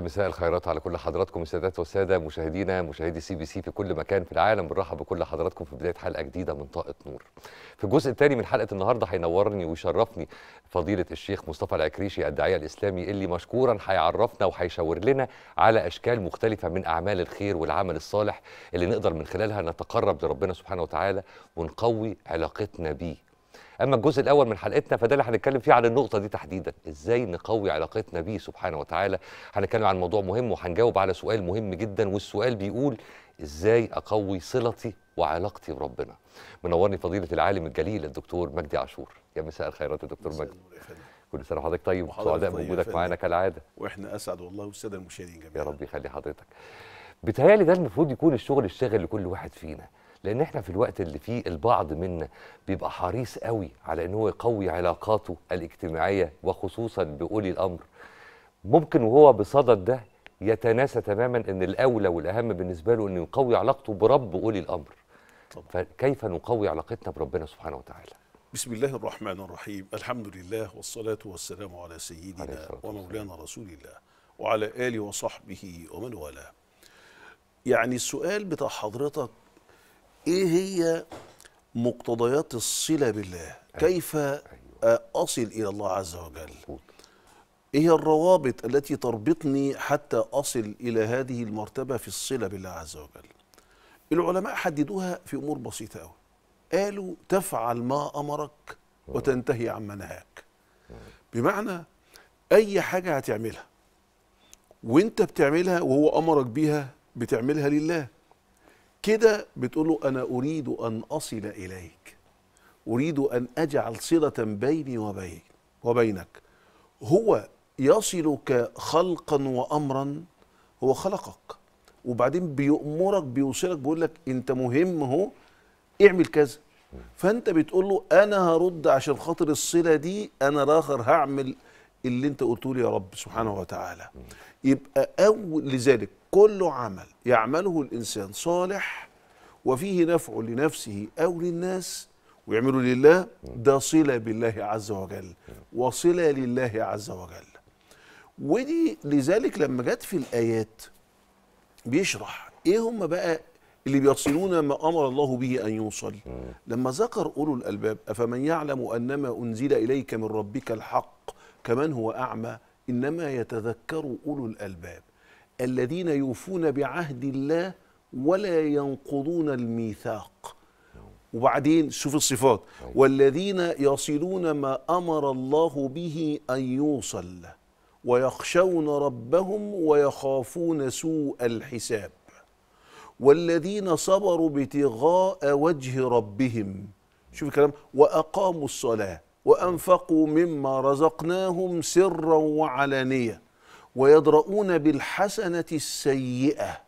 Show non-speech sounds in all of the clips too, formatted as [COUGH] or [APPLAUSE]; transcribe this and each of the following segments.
مساء الخيرات على كل حضراتكم السادات والساده مشاهدينا مشاهدي سي بي سي في كل مكان في العالم بنرحب بكل حضراتكم في بدايه حلقه جديده من طاقه نور. في الجزء الثاني من حلقه النهارده هينورني ويشرفني فضيله الشيخ مصطفى العكريشي الداعيه الاسلامي اللي مشكورا هيعرفنا وهيشاور لنا على اشكال مختلفه من اعمال الخير والعمل الصالح اللي نقدر من خلالها نتقرب لربنا سبحانه وتعالى ونقوي علاقتنا بيه اما الجزء الاول من حلقتنا فده اللي هنتكلم فيه عن النقطه دي تحديدا ازاي نقوي علاقتنا بيه سبحانه وتعالى هنتكلم عن موضوع مهم وهنجاوب على سؤال مهم جدا والسؤال بيقول ازاي اقوي صلتي وعلاقتي بربنا منورني فضيله العالم الجليل الدكتور مجدي عاشور يا مساء الخيرات يا دكتور مجدي كل سنه وحضرتك طيب سعداء طيب بوجودك معانا كالعاده واحنا اسعد والله والساده المشاهدين جميعا يا رب يخلي حضرتك بتهيالي ده المفروض يكون الشغل الشاغل لكل واحد فينا لان احنا في الوقت اللي فيه البعض منا بيبقى حريص قوي على ان هو يقوي علاقاته الاجتماعيه وخصوصا باولي الامر ممكن وهو بصدد ده يتناسى تماما ان الاولى والاهم بالنسبه له انه يقوي علاقته برب اولي الامر طبعا. فكيف نقوي علاقتنا بربنا سبحانه وتعالى بسم الله الرحمن الرحيم الحمد لله والصلاة والسلام على سيدنا ومولانا رسول الله وعلى آله وصحبه ومن والاه يعني السؤال بتاع حضرتك ايه هي مقتضيات الصله بالله أيوة. كيف أيوة. اصل الى الله عز وجل ايه هي الروابط التي تربطني حتى اصل الى هذه المرتبه في الصله بالله عز وجل العلماء حددوها في امور بسيطه قوي قالوا تفعل ما امرك وتنتهي عما نهاك بمعنى اي حاجه هتعملها وانت بتعملها وهو امرك بيها بتعملها لله كده بتقول له انا اريد ان اصل اليك اريد ان اجعل صله بيني وبين وبينك هو يصلك خلقا وامرا هو خلقك وبعدين بيأمرك بيوصلك بيقول لك انت مهم اهو اعمل كذا فانت بتقول له انا هرد عشان خاطر الصله دي انا الاخر هعمل اللي انت قلته لي يا رب سبحانه وتعالى يبقى اول لذلك كل عمل يعمله الانسان صالح وفيه نفع لنفسه او للناس ويعمله لله ده صله بالله عز وجل وصله لله عز وجل ودي لذلك لما جت في الايات بيشرح ايه هم بقى اللي بيصلون ما امر الله به ان يوصل لما ذكر اولو الالباب افمن يعلم انما انزل اليك من ربك الحق كمن هو أعمى إنما يتذكر أولو الألباب الذين يوفون بعهد الله ولا ينقضون الميثاق وبعدين شوف الصفات والذين يصلون ما أمر الله به أن يوصل ويخشون ربهم ويخافون سوء الحساب والذين صبروا ابتغاء وجه ربهم شوف الكلام وأقاموا الصلاة وأنفقوا مما رزقناهم سرا وعلانية ويدرؤون بالحسنة السيئة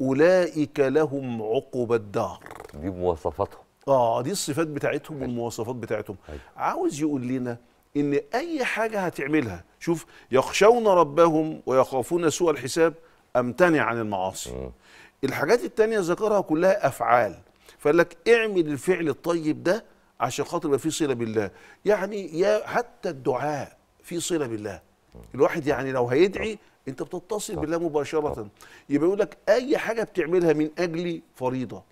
أولئك لهم عقب الدار دي مواصفاتهم آه دي الصفات بتاعتهم أيوة. والمواصفات بتاعتهم أيوة. عاوز يقول لنا إن أي حاجة هتعملها شوف يخشون ربهم ويخافون سوء الحساب أمتنع عن المعاصي الحاجات التانية ذكرها كلها أفعال فقال لك اعمل الفعل الطيب ده عشان خاطر يبقى في صله بالله يعني يا حتى الدعاء في صله بالله الواحد يعني لو هيدعي انت بتتصل بالله مباشره يبقى يقول لك اي حاجه بتعملها من اجلي فريضه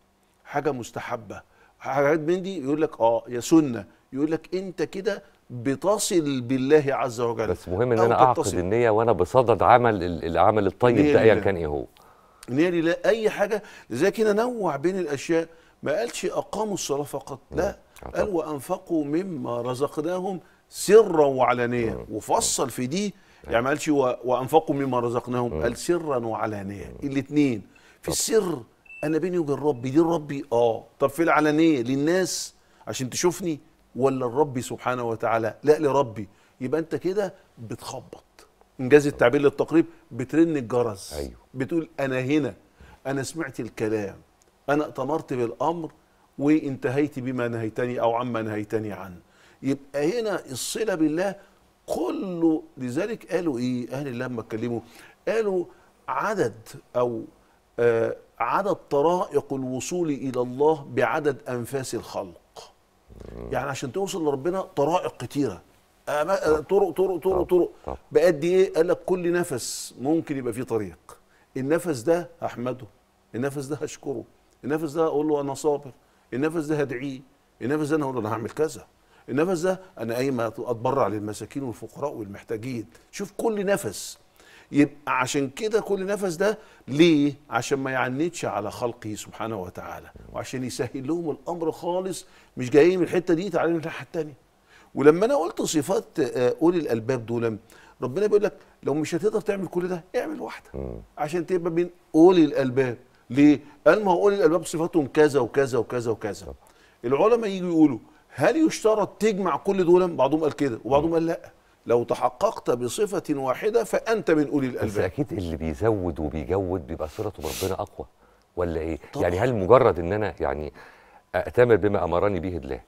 حاجه مستحبه حاجات من دي يقول لك اه يا سنه يقول لك انت كده بتصل بالله عز وجل بس مهم ان انا اعقد النيه وانا بصدد عمل العمل الطيب ده ايا كان ايه هو نيه لله اي حاجه لذلك نوع بين الاشياء ما قالش اقاموا الصلاه فقط لا نعم. قال وانفقوا مما رزقناهم سرا وعلانيه وفصل في دي نعم. يعني ما قالش وانفقوا مما رزقناهم قال سرا وعلانيه الاثنين في السر انا بيني وبين ربي دي ربي اه طب في العلانيه للناس عشان تشوفني ولا الرب سبحانه وتعالى لا لربي يبقى انت كده بتخبط انجاز التعبير للتقريب بترن الجرس أيوه. بتقول انا هنا انا سمعت الكلام انا اتمرت بالامر وانتهيت بما نهيتني أو عما نهيتني عنه يبقى هنا الصلة بالله كله لذلك قالوا إيه أهل الله لما اتكلموا قالوا عدد أو آه عدد طرائق الوصول إلى الله بعدد أنفاس الخلق يعني عشان توصل لربنا طرائق كتيرة آه، آه، طرق طرق طرق طرق بقد ايه قال لك كل نفس ممكن يبقى فيه طريق النفس ده احمده النفس ده اشكره النفس ده اقول له انا صابر النفس ده هدعيه النفس ده انا اقول انا هعمل كذا النفس ده انا ما اتبرع للمساكين والفقراء والمحتاجين شوف كل نفس يبقى عشان كده كل نفس ده ليه عشان ما يعنتش على خلقه سبحانه وتعالى وعشان يسهل لهم الامر خالص مش جايين من الحته دي تعالى من الناحيه الثانيه ولما انا قلت صفات آه، اولي الالباب دول ربنا بيقول لك لو مش هتقدر تعمل كل ده اعمل واحده عشان تبقى من اولي الالباب ليه؟ قال ما هو اولي الالباب صفاتهم كذا وكذا وكذا وكذا طبعا. العلماء يجوا يقولوا هل يشترط تجمع كل دول بعضهم قال كده وبعضهم قال لا لو تحققت بصفة واحدة فأنت من أولي الألباب بس أكيد اللي بيزود وبيجود بيبقى صلته بربنا أقوى ولا إيه؟ طبعا. يعني هل مجرد إن أنا يعني أأتمر بما أمرني به الله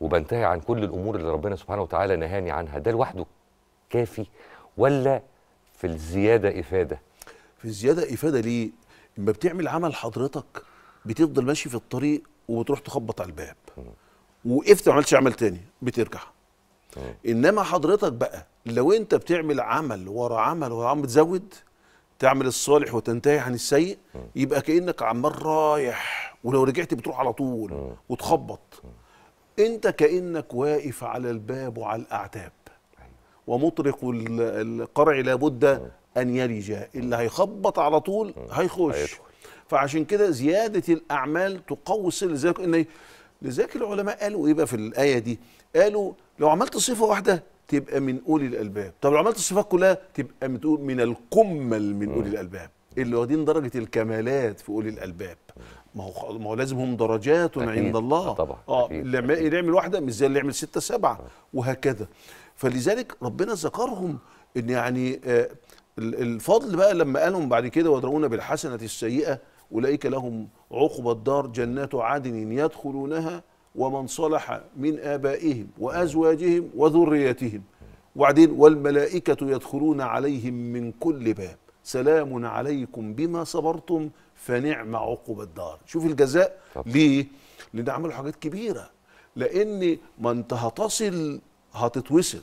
وبنتهي عن كل الأمور اللي ربنا سبحانه وتعالى نهاني عنها ده لوحده كافي ولا في الزيادة إفادة؟ في الزيادة إفادة ليه؟ لما بتعمل عمل حضرتك بتفضل ماشي في الطريق وبتروح تخبط على الباب وقفت ما عملتش عمل تاني بترجع انما حضرتك بقى لو انت بتعمل عمل ورا عمل ورا عمل بتزود تعمل الصالح وتنتهي عن السيء يبقى كانك عمال رايح ولو رجعت بتروح على طول وتخبط انت كانك واقف على الباب وعلى الاعتاب أيوة. ومطرق القرع لابد ان يلج اللي هيخبط على طول هيخش فعشان كده زياده الاعمال تقوي السر لذلك ان لذلك العلماء قالوا ايه بقى في الايه دي قالوا لو عملت صفه واحده تبقى من اولي الالباب طب لو عملت الصفات كلها تبقى من الكمل من اولي الالباب اللي واخدين درجه الكمالات في اولي الالباب ما هو ما هو لازم هم درجات عند آه، الله طبعا اه اللي يعمل واحده مش زي اللي يعمل سته سبعه وهكذا فلذلك ربنا ذكرهم ان يعني آه الفضل بقى لما قالهم بعد كده وادرؤون بالحسنه السيئه اولئك لهم عقبى الدار جنات عدن يدخلونها ومن صلح من ابائهم وازواجهم وذريتهم وبعدين والملائكه يدخلون عليهم من كل باب سلام عليكم بما صبرتم فنعم عقب الدار شوف الجزاء ليه لان عملوا حاجات كبيره لان ما انت هتصل هتتوصل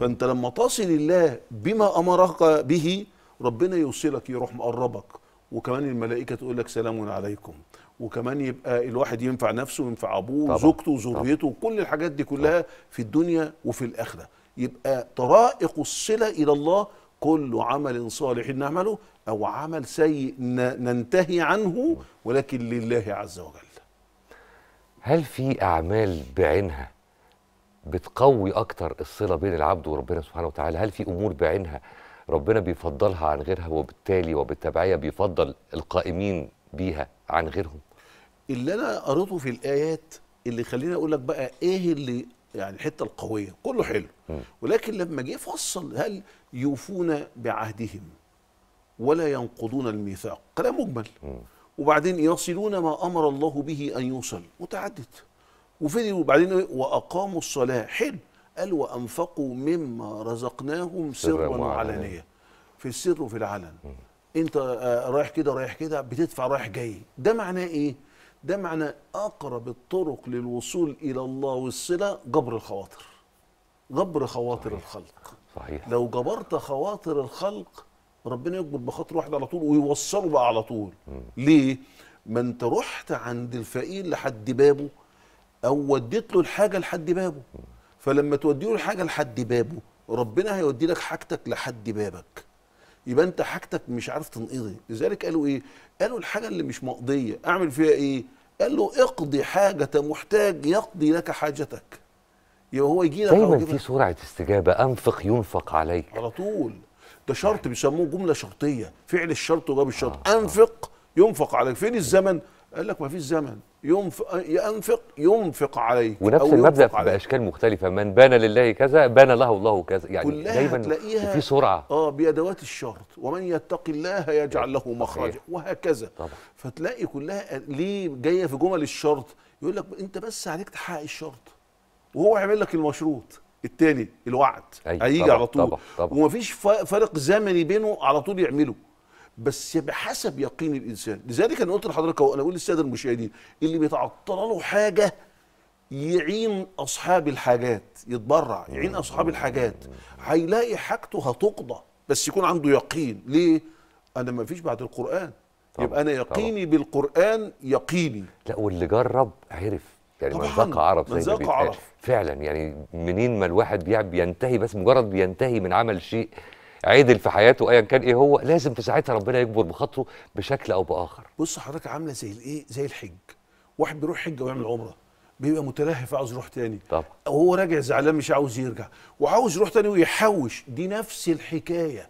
فانت لما تصل الله بما امرك به ربنا يوصلك يروح مقربك وكمان الملائكه تقول لك سلام عليكم وكمان يبقى الواحد ينفع نفسه وينفع ابوه وزوجته وذريته وكل الحاجات دي كلها طبعا. في الدنيا وفي الاخره يبقى طرائق الصله الى الله كل عمل صالح نعمله او عمل سيء ننتهي عنه ولكن لله عز وجل هل في اعمال بعينها بتقوي اكتر الصله بين العبد وربنا سبحانه وتعالى هل في امور بعينها ربنا بيفضلها عن غيرها وبالتالي وبالتبعيه بيفضل القائمين بيها عن غيرهم اللي انا قريته في الايات اللي خليني اقول لك بقى ايه اللي يعني الحته القويه كله حلو م. ولكن لما جه فصل هل يوفون بعهدهم ولا ينقضون الميثاق كلام مجمل م. وبعدين يصلون ما امر الله به ان يوصل متعدد وفضلوا وبعدين واقاموا الصلاه حلو قال وانفقوا مما رزقناهم سرا وعلانيه في السر وفي العلن انت آه، رايح كده رايح كده بتدفع رايح جاي ده معناه ايه ده معناه اقرب الطرق للوصول الى الله والصله جبر الخواطر جبر خواطر صحيح. الخلق صحيح لو جبرت خواطر الخلق ربنا يجبر بخاطر واحد على طول ويوصله بقى على طول م. ليه ما انت رحت عند الفقير لحد بابه او وديت له الحاجه لحد بابه فلما تودي له الحاجه لحد بابه ربنا هيودي لك حاجتك لحد بابك يبقى انت حاجتك مش عارف تنقضي لذلك قالوا ايه قالوا الحاجه اللي مش مقضيه اعمل فيها ايه قال له اقضي حاجه محتاج يقضي لك حاجتك يبقى هو يجي لك دايما في سرعه استجابه انفق ينفق عليك على طول ده شرط يعني. بيسموه جمله شرطيه فعل الشرط وجواب الشرط آه, آه. انفق آه. ينفق عليك فين الزمن قال لك ما فيش زمن ينفق ينفق ينفق عليك ونفس المبدا باشكال مختلفه من بان لله كذا بان له الله كذا يعني كلها دايما تلاقيها في سرعه اه بادوات الشرط ومن يتق الله يجعل له مخرجا وهكذا طبعا. فتلاقي كلها ليه جايه في جمل الشرط يقول لك انت بس عليك تحقق الشرط وهو هيعمل لك المشروط التاني الوعد أيوة، هيجي على طول ومفيش فارق زمني بينه على طول يعمله بس بحسب يقين الانسان لذلك انا قلت لحضرتك وانا اقول للساده المشاهدين اللي بيتعطل له حاجه يعين اصحاب الحاجات يتبرع يعين اصحاب الحاجات هيلاقي حاجته هتقضى بس يكون عنده يقين ليه انا ما فيش بعد القران طبعا. يبقى انا يقيني طبعا. بالقران يقيني لا واللي جرب عرف يعني منزقة عرف زي منزقة ما عرف فعلا يعني منين ما الواحد بينتهي بس مجرد بينتهي من عمل شيء عدل في حياته ايا كان ايه هو لازم في ساعتها ربنا يجبر بخاطره بشكل او باخر بص حضرتك عامله زي الايه زي الحج واحد بيروح حجه ويعمل عمره بيبقى متلهف عاوز يروح تاني طبعا وهو راجع زعلان مش عاوز يرجع وعاوز يروح تاني ويحوش دي نفس الحكايه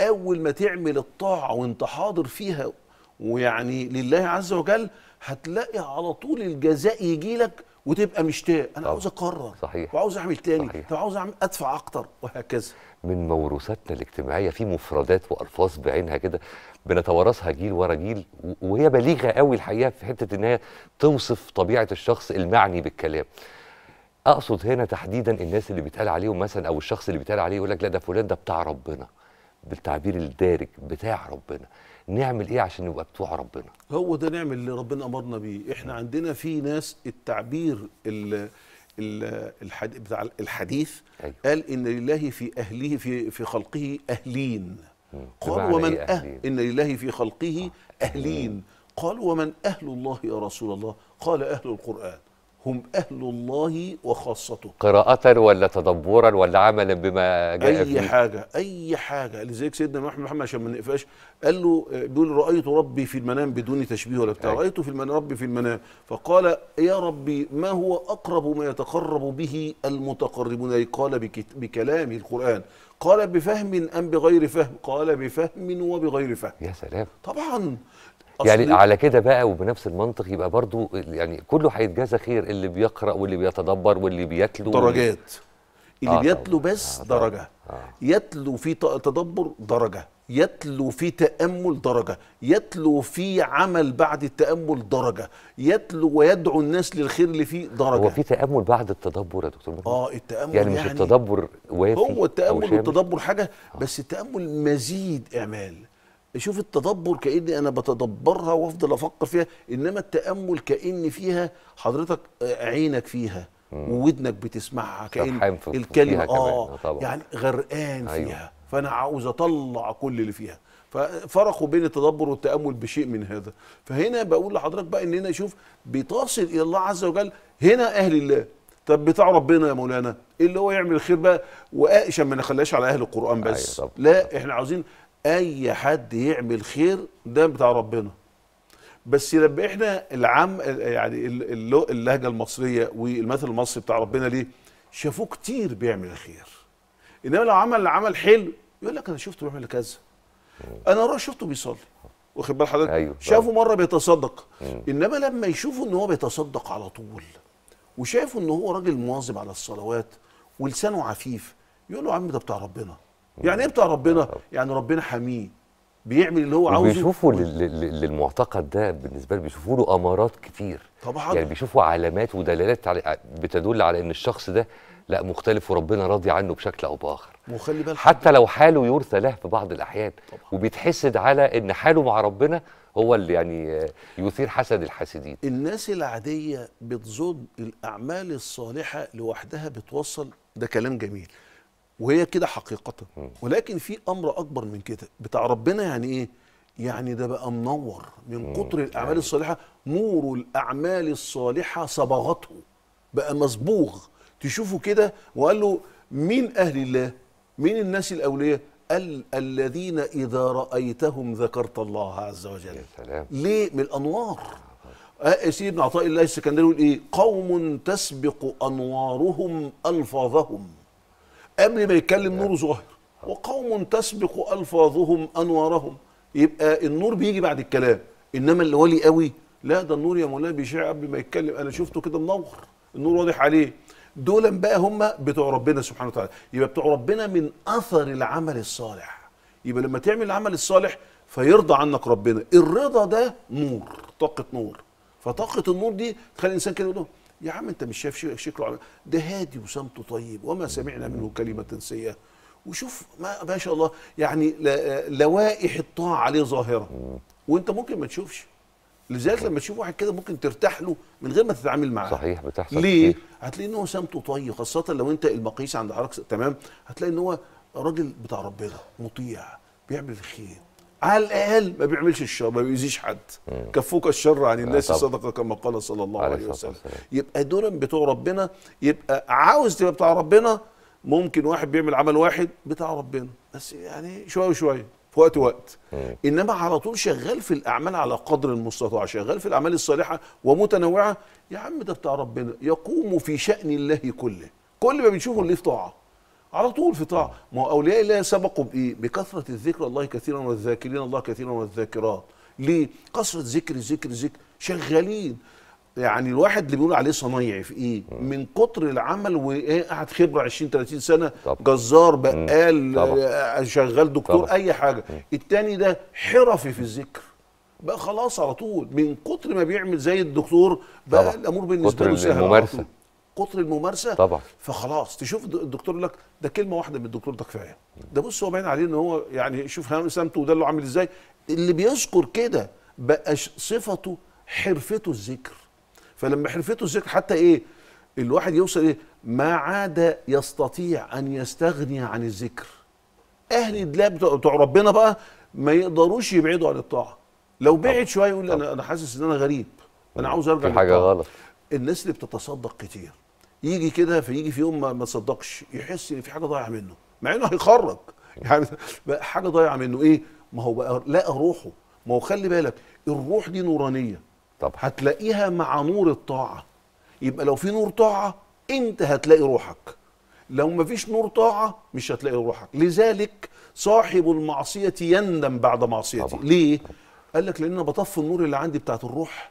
اول ما تعمل الطاعه وانت حاضر فيها ويعني لله عز وجل هتلاقي على طول الجزاء يجي لك وتبقى مشتاق انا طبعا. عاوز اقرر صحيح وعاوز اعمل تاني صحيح. طب عاوز اعمل ادفع اكتر وهكذا من موروثاتنا الاجتماعيه في مفردات والفاظ بعينها كده بنتوارثها جيل ورا جيل وهي بليغه قوي الحقيقه في حته ان هي توصف طبيعه الشخص المعني بالكلام اقصد هنا تحديدا الناس اللي بيتقال عليهم مثلا او الشخص اللي بيتقال عليه يقول لك لا ده فلان ده بتاع ربنا بالتعبير الدارج بتاع ربنا نعمل ايه عشان نبقى بتوع ربنا هو ده نعمل اللي ربنا امرنا بيه احنا عندنا في ناس التعبير اللي الحديث بتاع أيوه. الحديث قال ان لله في اهله في في خلقه اهلين قال ومن إيه أه- أهل ان لله في خلقه آه. اهلين قال ومن اهل الله يا رسول الله قال اهل القران هم أهل الله وخاصته قراءة ولا تدبرا ولا عملا بما جاء أي فيه. حاجة أي حاجة لذلك سيدنا محمد محمد عشان ما نقفاش قال له بيقول رأيت ربي في المنام بدون تشبيه ولا بتاع رأيته في المنام ربي في المنام فقال يا ربي ما هو أقرب ما يتقرب به المتقربون قال بكلام القرآن قال بفهم أم بغير فهم قال بفهم وبغير فهم يا سلام طبعا يعني على كده بقى وبنفس المنطق يبقى برضو يعني كله هيتجازى خير اللي بيقرا واللي بيتدبر واللي بيتلو درجات آه، اللي آه بيتلو بس آه درجه آه. يتلو في تدبر درجه يتلو في تأمل درجة يتلو في عمل بعد التأمل درجة يتلو ويدعو الناس للخير اللي فيه درجة هو في تأمل بعد التدبر يا دكتور مجد. اه التأمل يعني, يعني مش التدبر وافي هو التأمل والتدبر حاجة آه. بس التأمل مزيد إعمال شوف التدبر كاني انا بتدبرها وافضل افكر فيها انما التامل آه، كان فيها حضرتك عينك فيها وودنك بتسمعها كان الكلمه اه, آه، يعني غرقان أيوة. فيها فانا عاوز اطلع كل اللي فيها ففرقوا بين التدبر والتامل بشيء من هذا فهنا بقول لحضرتك بقى ان هنا شوف بتصل الى الله عز وجل هنا اهل الله طب بتاع ربنا يا مولانا اللي هو يعمل خير بقى وقائشا ما نخليهاش على اهل القران بس أيوة لا احنا عاوزين اي حد يعمل خير ده بتاع ربنا بس لما احنا العام يعني اللهجه المصريه والمثل المصري بتاع ربنا ليه شافوه كتير بيعمل الخير انما لو عمل عمل حلو يقول لك انا شفته بيعمل كذا انا راح شفته بيصلي واخد بال حضرتك أيوه. شافه مره بيتصدق مم. انما لما يشوفوا ان هو بيتصدق على طول وشافوا ان هو راجل مواظب على الصلوات ولسانه عفيف يقول له يا عم ده بتاع ربنا يعني ايه بتاع ربنا؟ يعني ربنا حميه بيعمل اللي هو عاوزه بيشوفوا للمعتقد ده بالنسبه له بيشوفوا له امارات كتير طبعا يعني بيشوفوا علامات ودلالات على بتدل على ان الشخص ده لا مختلف وربنا راضي عنه بشكل او باخر وخلي بالك حتى لو حاله يرثى له في بعض الاحيان طبعا. وبيتحسد على ان حاله مع ربنا هو اللي يعني يثير حسد الحاسدين الناس العاديه بتظن الاعمال الصالحه لوحدها بتوصل ده كلام جميل وهي كده حقيقة ولكن في أمر أكبر من كده بتاع ربنا يعني إيه يعني ده بقى منور من كتر الأعمال يعني الصالحة نور الأعمال الصالحة صبغته بقى مصبوغ تشوفه كده وقال له مين أهل الله مين الناس الأولياء قال الذين إذا رأيتهم ذكرت الله عز وجل يا سلام. ليه من الأنوار آه, آه، عطاء الله السكندري يقول إيه قوم تسبق أنوارهم ألفاظهم قبل ما يتكلم نوره ظاهر وقوم تسبق الفاظهم انوارهم يبقى النور بيجي بعد الكلام انما اللي ولي قوي لا ده النور يا مولانا بيشع قبل ما يتكلم انا شفته كده منور النور واضح عليه دولا بقى هم بتوع ربنا سبحانه وتعالى يبقى بتوع ربنا من اثر العمل الصالح يبقى لما تعمل العمل الصالح فيرضى عنك ربنا الرضا ده نور طاقه نور فطاقه النور دي تخلي الانسان كده يقول يا عم انت مش شايف شكله ده هادي وسمته طيب وما سمعنا منه كلمه سيئه وشوف ما, ما شاء الله يعني لوائح الطاعه عليه ظاهره وانت ممكن ما تشوفش لذلك لما تشوف واحد كده ممكن ترتاح له من غير ما تتعامل معاه صحيح بتحصل ليه؟ هتلاقي ان هو سمته طيب خاصه لو انت المقيس عند حضرتك تمام هتلاقي ان هو راجل بتاع ربنا مطيع بيعمل الخير على الاقل ما بيعملش الشر ما بيؤذيش حد كفوك الشر عن آه، الناس آه صدقه كما قال صلى الله عليه وسلم يبقى دول بتوع ربنا يبقى عاوز تبقى بتاع ربنا ممكن واحد بيعمل عمل واحد بتاع ربنا بس يعني شويه وشويه في وقت وقت انما على طول شغال في الاعمال على قدر المستطاع شغال في الاعمال الصالحه ومتنوعه يا عم ده بتاع ربنا يقوم في شان الله كله كل ما بنشوفه اللي في طاعه على طول في طاعه ما هو اولياء الله سبقوا بايه بكثره الذكر الله كثيرا والذاكرين الله كثيرا والذاكرات ليه كثره ذكر ذكر ذكر شغالين يعني الواحد اللي بيقول عليه صنايعي في ايه مم. من كتر العمل وايه قاعد خبره 20 30 سنه طبعا. جزار بقال طبعا. آه، شغال دكتور طبعا. اي حاجه مم. التاني ده حرفي في الذكر بقى خلاص على طول من كتر ما بيعمل زي الدكتور بقى طبعا. الامور بالنسبه له سهله الممارسه كتر الممارسه طبعا فخلاص تشوف الدكتور لك ده كلمه واحده من الدكتور ده كفايه ده بص هو باين عليه ان هو يعني شوف سمته وده اللي عامل ازاي اللي بيذكر كده بقى صفته حرفته الذكر فلما حرفته الذكر حتى ايه الواحد يوصل ايه ما عاد يستطيع ان يستغني عن الذكر اهل الدلاب بتوع ربنا بقى ما يقدروش يبعدوا عن الطاعه لو بعد شويه يقول انا انا حاسس ان انا غريب انا أيوة. عاوز ارجع في حاجه غلط الناس اللي بتتصدق كتير يجي كده فيجي في يوم ما تصدقش يحس ان في حاجه ضايعه منه مع انه هيخرج [LAUGHS] يعني حاجه ضايعه منه ايه ما هو بقى لقى روحه ما هو خلي بالك الروح دي نورانيه طب هتلاقيها مع نور الطاعه يبقى لو في نور طاعه انت هتلاقي روحك لو ما فيش نور طاعه مش هتلاقي روحك لذلك صاحب المعصيه يندم بعد معصيته ليه قال لك لان انا بطفي النور اللي عندي بتاعت الروح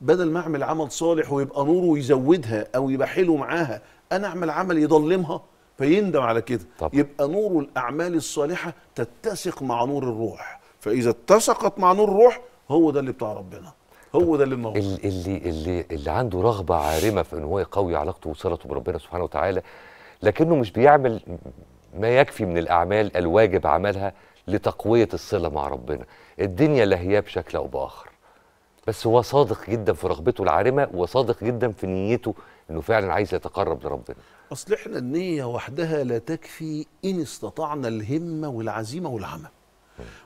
بدل ما اعمل عمل صالح ويبقى نوره يزودها او يبقى حلو معاها انا اعمل عمل يضلمها فيندم على كده طبعا. يبقى نور الاعمال الصالحه تتسق مع نور الروح فاذا اتسقت مع نور الروح هو ده اللي بتاع ربنا هو ده اللي منور اللي اللي اللي عنده رغبه عارمه في ان هو يقوي علاقته وصلته بربنا سبحانه وتعالى لكنه مش بيعمل ما يكفي من الاعمال الواجب عملها لتقويه الصله مع ربنا الدنيا لاهياه بشكل او باخر بس هو صادق جدا في رغبته العارمه وصادق جدا في نيته انه فعلا عايز يتقرب لربنا اصل احنا النيه وحدها لا تكفي ان استطعنا الهمه والعزيمه والعمل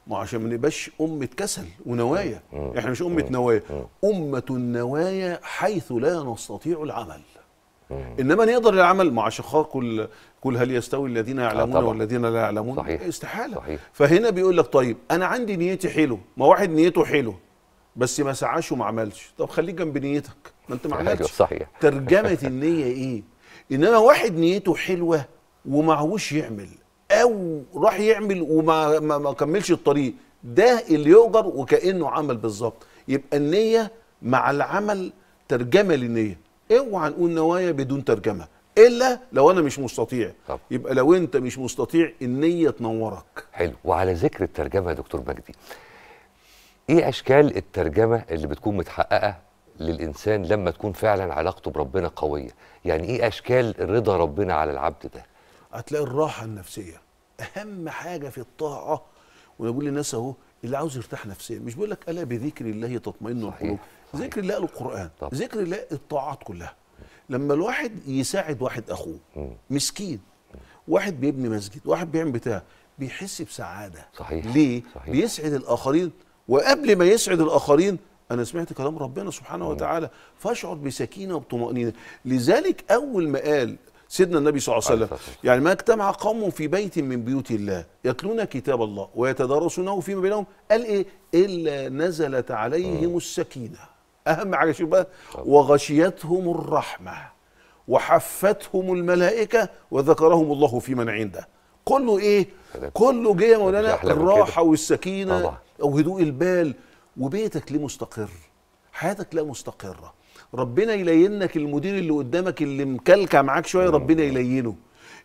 ما عشان ما نبقاش أمة كسل ونوايا احنا مش أمة نوايا أمة النوايا حيث لا نستطيع العمل انما نقدر العمل مع عشان كل كل هل يستوي الذين آه، يعلمون آه والذين لا يعلمون صحيح. استحاله صحيح. فهنا بيقول لك طيب انا عندي نيتي حلو ما واحد نيته حلو بس ما سعاش وما عملش طب خليك جنب نيتك ما انت ما عملتش صحيح ترجمه [LAUGHS] النيه ايه انما واحد نيته حلوه ومعهوش يعمل او راح يعمل وما ما, ما كملش الطريق ده اللي يؤجر وكانه عمل بالظبط يبقى النيه مع العمل ترجمه للنيه اوعى نقول نوايا بدون ترجمه الا لو انا مش مستطيع طب. يبقى لو انت مش مستطيع النيه تنورك حلو وعلى ذكر الترجمه يا دكتور مجدي ايه اشكال الترجمه اللي بتكون متحققه للانسان لما تكون فعلا علاقته بربنا قويه يعني ايه اشكال رضا ربنا على العبد ده هتلاقي الراحه النفسيه اهم حاجه في الطاعه وانا بقول للناس اهو اللي عاوز يرتاح نفسيا مش بيقول لك الا بذكر الله تطمئن القلوب ذكر الله القران طب. ذكر الله الطاعات كلها لما الواحد يساعد واحد اخوه مسكين واحد بيبني مسجد واحد بيعمل بتاع بيحس بسعاده صحيح ليه صحيح. بيسعد الاخرين وقبل ما يسعد الاخرين انا سمعت كلام ربنا سبحانه آه. وتعالى فاشعر بسكينه وبطمانينه لذلك اول ما قال سيدنا النبي صلى الله عليه وسلم يعني ما اجتمع قوم في بيت من بيوت الله يتلون كتاب الله ويتدارسونه فيما بينهم قال ايه الا نزلت عليهم آه. السكينه اهم حاجه شوف بقى آه. وغشيتهم الرحمه وحفتهم الملائكه وذكرهم الله في من عنده كله ايه كله جه مولانا الراحه والسكينه او هدوء البال وبيتك ليه مستقر حياتك لا مستقره ربنا يلينك المدير اللي قدامك اللي مكلكع معاك شويه ربنا يلينه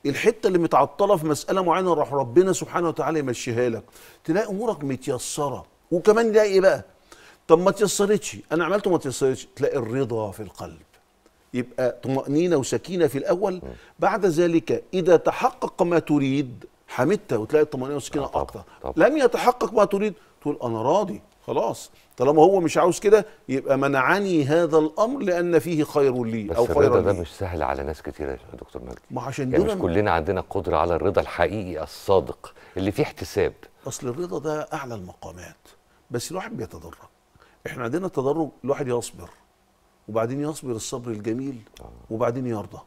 الحته اللي متعطله في مساله معينه راح ربنا سبحانه وتعالى يمشيها لك تلاقي امورك متيسره وكمان تلاقي ايه بقى طب ما تيسرتش انا عملته ما تيسرتش تلاقي الرضا في القلب يبقى طمأنينة وسكينة في الأول بعد ذلك إذا تحقق ما تريد حمدت وتلاقي الطمانينه والسكينه آه، اكتر طب. لم يتحقق ما تريد تقول انا راضي خلاص طالما هو مش عاوز كده يبقى منعني هذا الامر لان فيه خير لي بس او خير الرضا ده مش سهل على ناس كتير يا دكتور مجدي ما عشان يعني مش كلنا عندنا قدره على الرضا الحقيقي الصادق اللي فيه احتساب اصل الرضا ده اعلى المقامات بس الواحد بيتدرج احنا عندنا تدرج الواحد يصبر وبعدين يصبر الصبر الجميل آه. وبعدين يرضى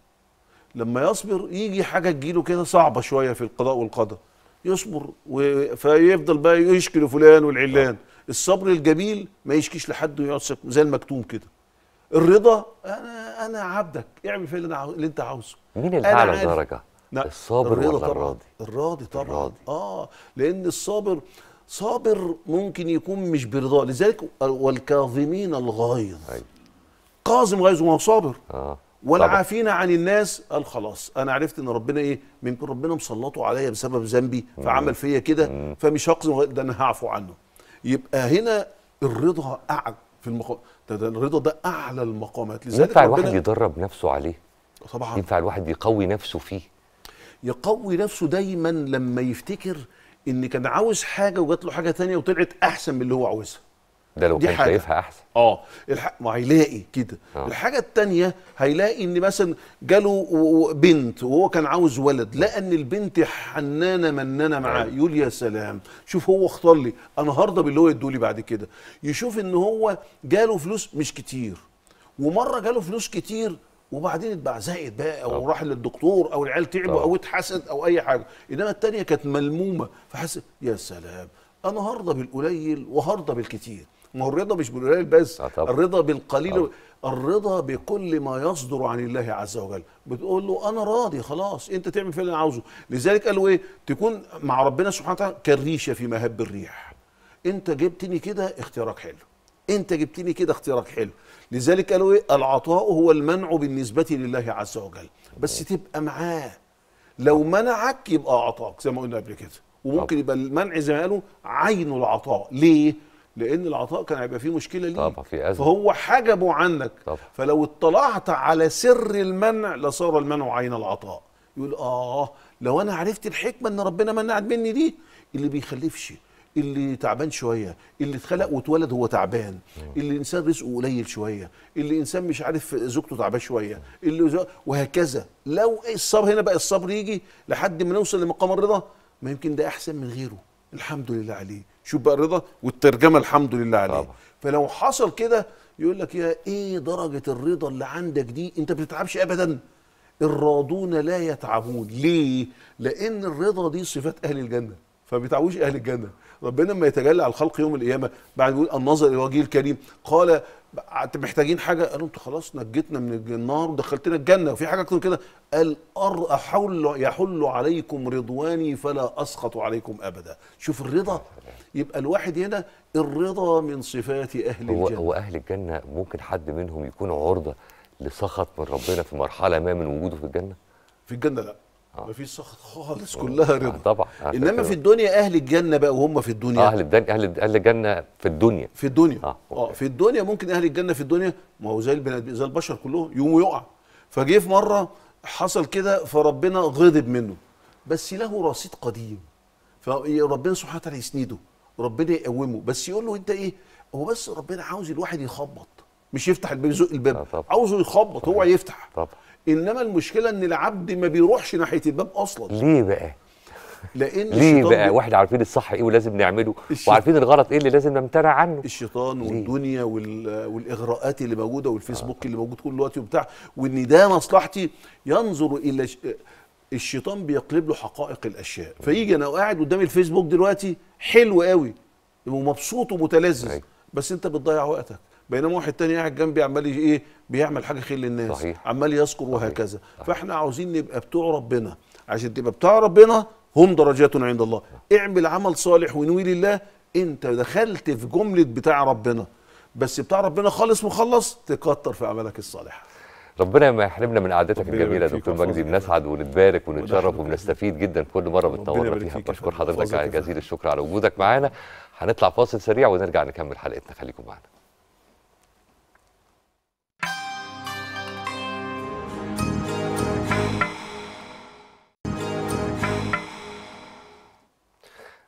لما يصبر يجي حاجه تجيله كده صعبه شويه في القضاء والقدر يصبر و... فيفضل بقى يشكي لفلان والعلان آه. الصبر الجميل ما يشكيش لحد ويقعد زي المكتوم كده الرضا انا انا عبدك اعمل فيا اللي, اللي انت عاوزه مين الاعلى درجه الصابر الرضا طبعًا. الراضي الراضي طبعا الراضي. اه لان الصابر صابر ممكن يكون مش برضاه لذلك والكاظمين الغيظ كاظم أيوه. غيظ وهو صابر آه. ولا طبعا. عافينا عن الناس قال خلاص انا عرفت ان ربنا ايه ممكن ربنا مسلطه عليا بسبب ذنبي فعمل فيا كده فمش هقصد ده انا هعفو عنه يبقى هنا الرضا اعلى في المقام ده, ده الرضا ده اعلى المقامات لذلك ينفع الواحد يدرب نفسه عليه طبعا ينفع الواحد يقوي نفسه فيه يقوي نفسه دايما لما يفتكر ان كان عاوز حاجه وجات له حاجه ثانيه وطلعت احسن من اللي هو عاوزها ده لو كان حاجة. شايفها احسن اه الح... ما هيلاقي كده آه. الحاجه الثانيه هيلاقي ان مثلا جاله بنت وهو كان عاوز ولد لقى ان البنت حنانه منانه معاه أيوه. يقول يا سلام شوف هو اختار لي انا هرضى باللي هو يدولي بعد كده يشوف ان هو جاله فلوس مش كتير ومره جاله فلوس كتير وبعدين اتباع زائد بقى او راح للدكتور او العيال تعبوا او اتحسد او اي حاجه انما الثانيه كانت ملمومه فحس يا سلام انا هرضى بالقليل وهرضى بالكتير ما هو الرضا مش بالقليل بس أطبع. آه، الرضا بالقليل أطبع. الرضا بكل ما يصدر عن الله عز وجل بتقول له انا راضي خلاص انت تعمل فيه اللي انا عاوزه لذلك قالوا ايه تكون مع ربنا سبحانه وتعالى كالريشه في مهب الريح انت جبتني كده اختيارك حلو انت جبتني كده اختيارك حلو لذلك قالوا ايه العطاء هو المنع بالنسبه لله عز وجل بس تبقى معاه لو منعك يبقى اعطاك زي ما قلنا قبل كده وممكن يبقى المنع زي ما قالوا عين العطاء ليه لان العطاء كان هيبقى فيه مشكله ليه طبعا في ازمه فهو حجبه عنك طبعا. فلو اطلعت على سر المنع لصار المنع عين العطاء يقول اه لو انا عرفت الحكمه ان ربنا منعت مني دي اللي بيخلفش اللي تعبان شويه اللي اتخلق واتولد هو تعبان اللي انسان رزقه قليل شويه اللي انسان مش عارف زوجته تعبان شويه اللي زو... وهكذا لو الصبر هنا بقى الصبر يجي لحد ما نوصل لمقام الرضا ما يمكن ده احسن من غيره الحمد لله عليه شوف بقى الرضا والترجمه الحمد لله عليه طبعا. فلو حصل كده يقول لك يا ايه درجه الرضا اللي عندك دي انت ما بتتعبش ابدا الراضون لا يتعبون ليه لان الرضا دي صفات اهل الجنه فما بيتعبوش اهل الجنه ربنا لما يتجلى على الخلق يوم القيامه بعد يقول النظر الى وجهه الكريم قال محتاجين حاجه قالوا انتوا خلاص نجيتنا من النار ودخلتنا الجنه وفي حاجه اكتر كده قال احول يحل عليكم رضواني فلا اسخط عليكم ابدا شوف الرضا يبقى الواحد هنا الرضا من صفات أهل هو الجنة هو أهل الجنة ممكن حد منهم يكون عرضة لسخط من ربنا في مرحلة ما من وجوده في الجنة؟ في الجنة لا آه. مفيش سخط خالص آه. كلها رضا آه طبعا آه انما في الدنيا اهل الجنه بقى وهم في الدنيا آه، اهل الدنيا اهل اهل الجنه في الدنيا في الدنيا اه, آه، في الدنيا ممكن اهل الجنه في الدنيا ما هو زي البني زي البشر كلهم يوم يقع فجه في مره حصل كده فربنا غضب منه بس له رصيد قديم فربنا سبحانه وتعالى يسنده ربنا يقومه بس يقول له انت ايه هو بس ربنا عاوز الواحد يخبط مش يفتح الباب يزق الباب آه، عاوزه يخبط هو يفتح طبعا. انما المشكله ان العبد ما بيروحش ناحيه الباب اصلا ليه بقى لان ليه بقى واحنا عارفين الصح ايه ولازم نعمله وعارفين الغلط ايه اللي لازم نمتنع عنه الشيطان والدنيا وال... والاغراءات اللي موجوده والفيسبوك آه. اللي موجود كل الوقت وبتاع وان ده مصلحتي ينظر الى ش... الشيطان بيقلب له حقائق الاشياء فيجي انا قاعد قدام الفيسبوك دلوقتي حلو قوي ومبسوط ومتلذذ بس انت بتضيع وقتك بينما واحد تاني قاعد جنبي عمال ايه بيعمل حاجه خير للناس صحيح. عمال يذكر وهكذا صحيح. فاحنا عاوزين نبقى بتوع ربنا عشان تبقى بتوع ربنا هم درجات عند الله اعمل عمل صالح ونوي لله انت دخلت في جمله بتاع ربنا بس بتاع ربنا خالص مخلص تكتر في اعمالك الصالحه ربنا ما يحرمنا من قعدتك الجميله دكتور مجدي بنسعد ونتبارك ونتشرف وبنستفيد جدا كل مره بتنورنا فيها بشكر حضرتك جزيل الشكر على وجودك معانا هنطلع فاصل سريع ونرجع نكمل حلقتنا خليكم معانا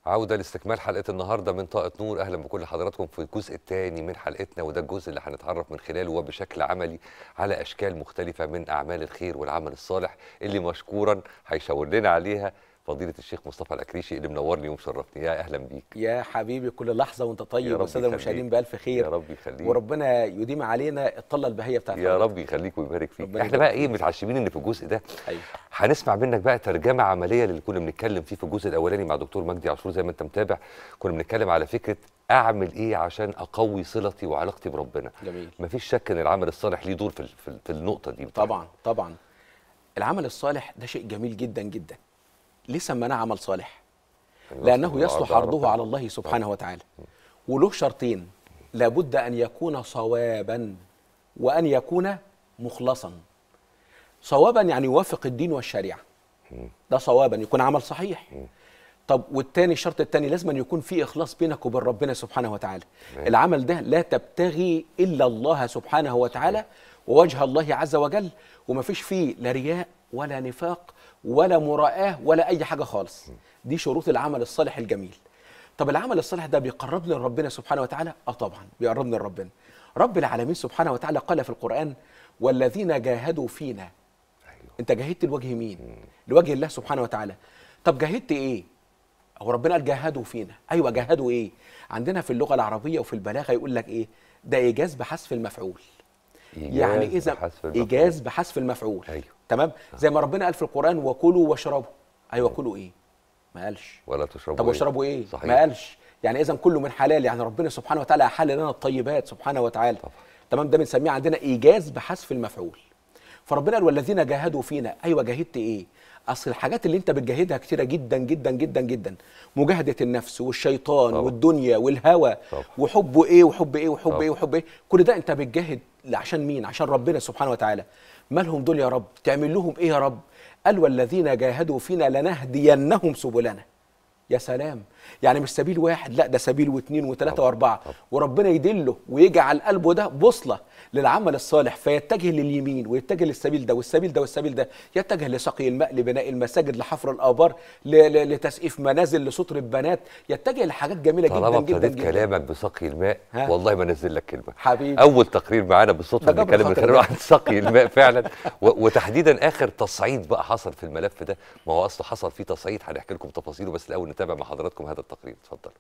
عودة لاستكمال حلقة النهاردة من طاقة نور أهلا بكل حضراتكم في الجزء الثاني من حلقتنا وده الجزء اللي هنتعرف من خلاله وبشكل عملي على أشكال مختلفة من أعمال الخير والعمل الصالح اللي مشكورا هيشاور لنا عليها فضيله الشيخ مصطفى العكريشي اللي منورني ومشرفني يا اهلا بيك يا حبيبي كل لحظه وانت طيب والساده المشاهدين بالف خير يا رب يخليك وربنا يديم علينا الطله البهيه بتاعتك يا رب يخليك ويبارك فيك احنا بقى ايه متعشمين ان في الجزء ده أيوة. هنسمع منك بقى ترجمه عمليه للي كنا بنتكلم فيه في الجزء الاولاني مع دكتور مجدي عاشور زي ما انت متابع كنا بنتكلم على فكره اعمل ايه عشان اقوي صلتي وعلاقتي بربنا جميل مفيش شك ان العمل الصالح ليه دور في في النقطه دي طبعا طبعا العمل الصالح ده شيء جميل جدا جدا ليه سمناه عمل صالح لأنه يصلح عرضه على الله سبحانه وتعالى وله شرطين لابد أن يكون صوابا وأن يكون مخلصا صوابا يعني يوافق الدين والشريعة ده صوابا يكون عمل صحيح طب والتاني الشرط التاني لازم أن يكون في إخلاص بينك وبين ربنا سبحانه وتعالى العمل ده لا تبتغي إلا الله سبحانه وتعالى ووجه الله عز وجل وما فيش فيه لا رياء ولا نفاق ولا مراءاه ولا اي حاجه خالص دي شروط العمل الصالح الجميل طب العمل الصالح ده بيقربنا لربنا سبحانه وتعالى اه طبعا بيقربنا لربنا رب العالمين سبحانه وتعالى قال في القران والذين جاهدوا فينا أيوه. انت جاهدت لوجه مين لوجه الله سبحانه وتعالى طب جاهدت ايه هو ربنا قال جاهدوا فينا ايوه جاهدوا ايه عندنا في اللغه العربيه وفي البلاغه يقول لك ايه ده ايجاز بحذف المفعول يعني اذا ايجاز بحذف المفعول ايوه تمام نعم. زي ما ربنا قال في القران وكلوا واشربوا ايوه نعم. كلوا ايه ما قالش ولا تشربوا طب إيه؟ واشربوا ايه, إيه؟ صحيح. ما قالش يعني اذا كله من حلال يعني ربنا سبحانه وتعالى حل لنا الطيبات سبحانه وتعالى طبعا. تمام ده بنسميه عندنا ايجاز بحذف المفعول فربنا قال والذين جاهدوا فينا ايوه جاهدت ايه اصل الحاجات اللي انت بتجاهدها كتيره جدا جدا جدا جدا مجاهده النفس والشيطان طبعا. والدنيا والهوى وحبه ايه وحب ايه وحب ايه وحب ايه كل ده انت بتجاهد عشان مين عشان ربنا سبحانه وتعالى مالهم دول يا رب تعمل لهم ايه يا رب قال والذين جاهدوا فينا لنهدينهم سبلنا يا سلام يعني مش سبيل واحد لا ده سبيل واثنين وثلاثة واربعة وربنا يدله ويجعل قلبه ده بوصلة للعمل الصالح فيتجه لليمين ويتجه للسبيل ده والسبيل ده والسبيل ده يتجه لسقي الماء لبناء المساجد لحفر الابار لتسقيف منازل لسطر البنات يتجه لحاجات جميله جدا جدا جدا طالما كلامك بسقي الماء والله ما نزل لك كلمه حبيبي اول تقرير معانا بالصدفه بنتكلم عن سقي الماء فعلا وتحديدا اخر تصعيد بقى حصل في الملف ده ما هو اصله حصل فيه تصعيد هنحكي لكم تفاصيله بس الاول نتابع مع حضراتكم هذا التقرير اتفضل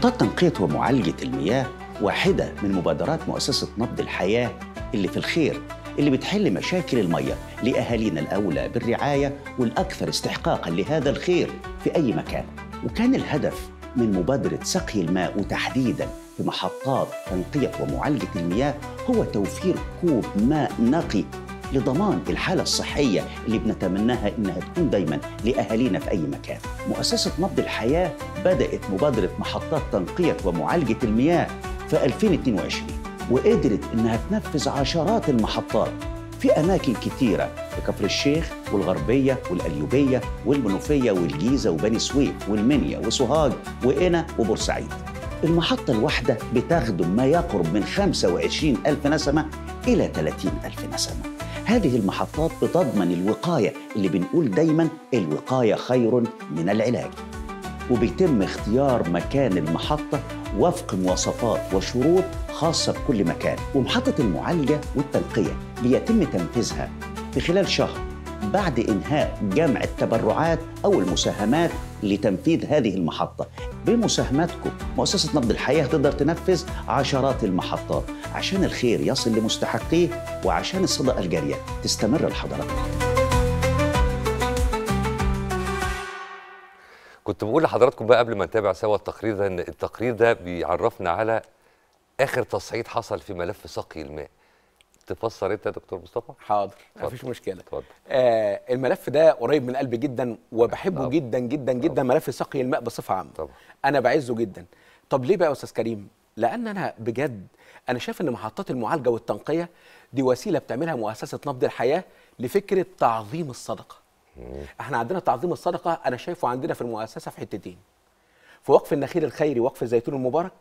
محطات تنقية ومعالجة المياه واحدة من مبادرات مؤسسة نبض الحياة اللي في الخير اللي بتحل مشاكل المية لأهالينا الأولى بالرعاية والأكثر استحقاقا لهذا الخير في أي مكان وكان الهدف من مبادرة سقي الماء وتحديدا في محطات تنقية ومعالجة المياه هو توفير كوب ماء نقي لضمان الحالة الصحية اللي بنتمناها إنها تكون دايما لأهالينا في أي مكان مؤسسة نبض الحياة بدأت مبادرة محطات تنقية ومعالجة المياه في 2022 وقدرت إنها تنفذ عشرات المحطات في أماكن كتيرة في كفر الشيخ والغربية والاليوبيه والمنوفية والجيزة وبني سويف والمنيا وسوهاج وقنا وبورسعيد المحطة الواحدة بتخدم ما يقرب من 25 ألف نسمة إلى 30 ألف نسمة هذه المحطات بتضمن الوقاية اللي بنقول دايما الوقاية خير من العلاج وبيتم اختيار مكان المحطة وفق مواصفات وشروط خاصة بكل مكان ومحطة المعالجة والتلقية بيتم تنفيذها في خلال شهر بعد إنهاء جمع التبرعات أو المساهمات لتنفيذ هذه المحطة بمساهماتكم مؤسسة نبض الحياة هتقدر تنفذ عشرات المحطات عشان الخير يصل لمستحقيه وعشان الصدقة الجارية تستمر لحضراتكم كنت بقول لحضراتكم بقى قبل ما نتابع سوا التقرير ده ان التقرير ده بيعرفنا على اخر تصعيد حصل في ملف سقي الماء تفسر انت يا دكتور مصطفى حاضر مفيش مشكله اتفضل آه الملف ده قريب من قلبي جدا وبحبه طبعا. جدا جدا جدا طبعا. ملف سقي الماء بصفه عامه طبعا. انا بعزه جدا طب ليه بقى يا استاذ كريم لان انا بجد انا شايف ان محطات المعالجه والتنقيه دي وسيله بتعملها مؤسسه نبض الحياه لفكره تعظيم الصدقه احنا عندنا تعظيم الصدقه انا شايفه عندنا في المؤسسه في حتتين في وقف النخيل الخيري وقف الزيتون المبارك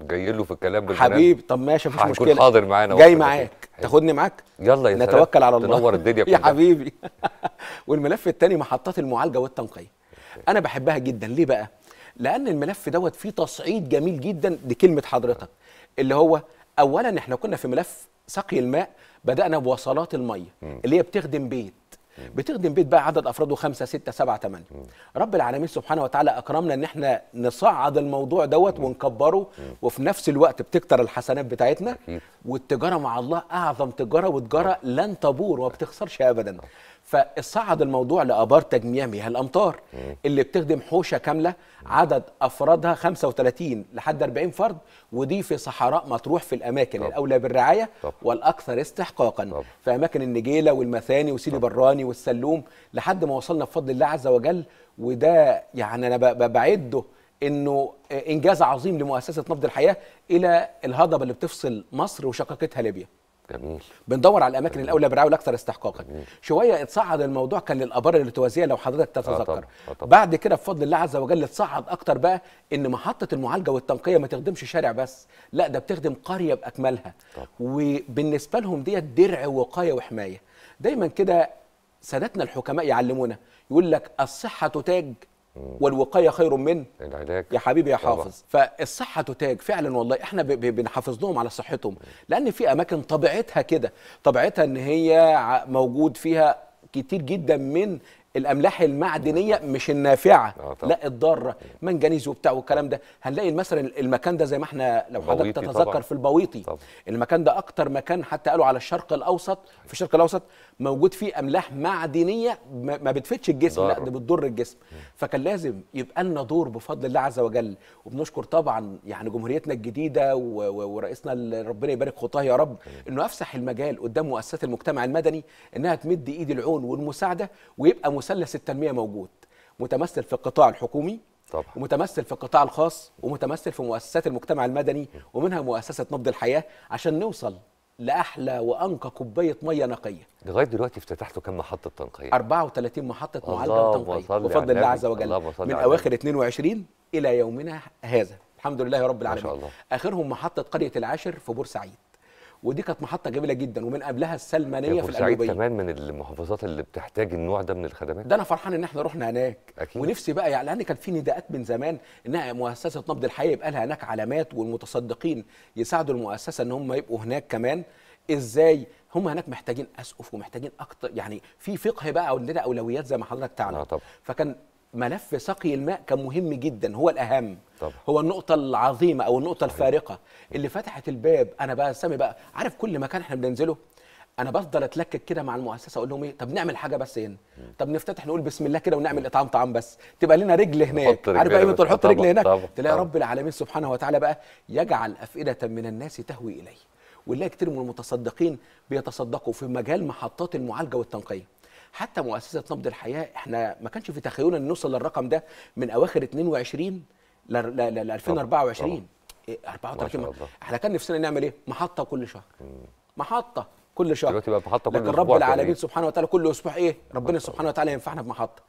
جاي له في الكلام بالمنام حبيبي طب ماشي مفيش مشكله حاضر معانا جاي معاك تاخدني معاك يلا يا نتوكل على الله تنور الدنيا [LAUGHS] كلها يا حبيبي [LAUGHS] والملف الثاني محطات المعالجه والتنقيه انا بحبها جدا ليه بقى لان الملف دوت فيه تصعيد جميل جدا لكلمه حضرتك اللي هو اولا احنا كنا في ملف سقي الماء بدانا بوصلات الميه اللي هي بتخدم بيت بتخدم بيت بقى عدد افراده خمسة ستة سبعة ثمانية رب العالمين سبحانه وتعالى اكرمنا ان احنا نصعد الموضوع دوت ونكبره وفي نفس الوقت بتكتر الحسنات بتاعتنا والتجاره مع الله اعظم تجاره وتجاره لن تبور وما بتخسرش ابدا فصعد الموضوع لابار تجميع مياه الامطار اللي بتخدم حوشه كامله عدد افرادها 35 لحد 40 فرد ودي في صحراء مطروح في الاماكن طب. الاولى بالرعايه طب. والاكثر استحقاقا طب. في اماكن النجيله والمثاني وسيدي براني والسلوم لحد ما وصلنا بفضل الله عز وجل وده يعني انا بعده انه انجاز عظيم لمؤسسه نبض الحياه الى الهضبه اللي بتفصل مصر وشقاقتها ليبيا جميل بندور على الاماكن جميل. الاولى برعايه والاكثر استحقاقا شويه اتصعد الموضوع كان للابار الارتوازيه لو حضرتك آه، تتذكر آه آه بعد كده بفضل الله عز وجل اتصعد اكتر بقى ان محطه المعالجه والتنقيه ما تخدمش شارع بس لا ده بتخدم قريه باكملها وبالنسبه لهم ديت درع وقايه وحمايه دايما كده سادتنا الحكماء يعلمونا يقول لك الصحه تاج والوقايه خير من العلاج يا حبيبي يا حافظ طبعا. فالصحه تتاج فعلا والله احنا بنحافظ لهم على صحتهم لان في اماكن طبيعتها كده طبيعتها ان هي موجود فيها كتير جدا من الاملاح المعدنيه نعم. مش النافعه آه، لا الضاره منجنيز وبتاع والكلام ده هنلاقي مثلا المكان ده زي ما احنا لو حضرتك تتذكر طبعا. في البويطي طبعا. المكان ده اكتر مكان حتى قالوا على الشرق الاوسط في الشرق الاوسط موجود فيه املاح معدنيه ما بتفيدش الجسم ضر. لا ده بتضر الجسم فكان لازم يبقى لنا دور بفضل الله عز وجل وبنشكر طبعا يعني جمهوريتنا الجديده ورئيسنا ربنا يبارك خطاه يا رب انه افسح المجال قدام مؤسسات المجتمع المدني انها تمد ايد العون والمساعده ويبقى مثلث التنميه موجود متمثل في القطاع الحكومي طبعا. ومتمثل في القطاع الخاص ومتمثل في مؤسسات المجتمع المدني ومنها مؤسسه نبض الحياه عشان نوصل لاحلى وانقى كوبايه ميه نقيه لغايه دلوقتي افتتحتوا كم محطه تنقيه 34 محطه معالجه تنقيه بفضل الله عز وجل من اواخر 22 الى يومنا هذا الحمد لله رب العالمين ما شاء الله. اخرهم محطه قريه العاشر في بورسعيد ودي كانت محطه جميله جدا ومن قبلها السلمانيه في القلوبيه كمان من المحافظات اللي بتحتاج النوع ده من الخدمات ده انا فرحان ان احنا رحنا هناك أكيد. ونفسي بقى يعني لان كان في نداءات من زمان انها مؤسسه نبض الحياه يبقى لها هناك علامات والمتصدقين يساعدوا المؤسسه ان هم يبقوا هناك كمان ازاي هم هناك محتاجين اسقف ومحتاجين اكتر يعني في فقه بقى او اولويات زي ما حضرتك تعلم آه طبعا. فكان ملف سقي الماء كان مهم جدا هو الاهم طبعا. هو النقطه العظيمه او النقطه صحيح. الفارقه اللي فتحت الباب انا بقى سامي بقى عارف كل مكان احنا بننزله انا بفضل اتلكك كده مع المؤسسه اقول لهم ايه طب نعمل حاجه بس هنا طب نفتتح نقول بسم الله كده ونعمل اطعام طعام بس تبقى لنا رجل هناك عارف بقى انت نحط رجل هناك طبعا. تلاقي طبعا. رب العالمين سبحانه وتعالى بقى يجعل افئده من الناس تهوي اليه ونلاقي كتير من المتصدقين بيتصدقوا في مجال محطات المعالجه والتنقيه حتى مؤسسه نبض الحياه احنا ما كانش في تخيلنا ان نوصل للرقم ده من اواخر 22 ل 2024 إيه 34 احنا كان نفسنا نعمل ايه؟ محطه كل شهر محطه كل شهر دلوقتي بقى محطه كل لكن رب العالمين سبحانه وتعالى كل اسبوع ايه؟ ربنا سبحانه وتعالى ينفعنا بمحطه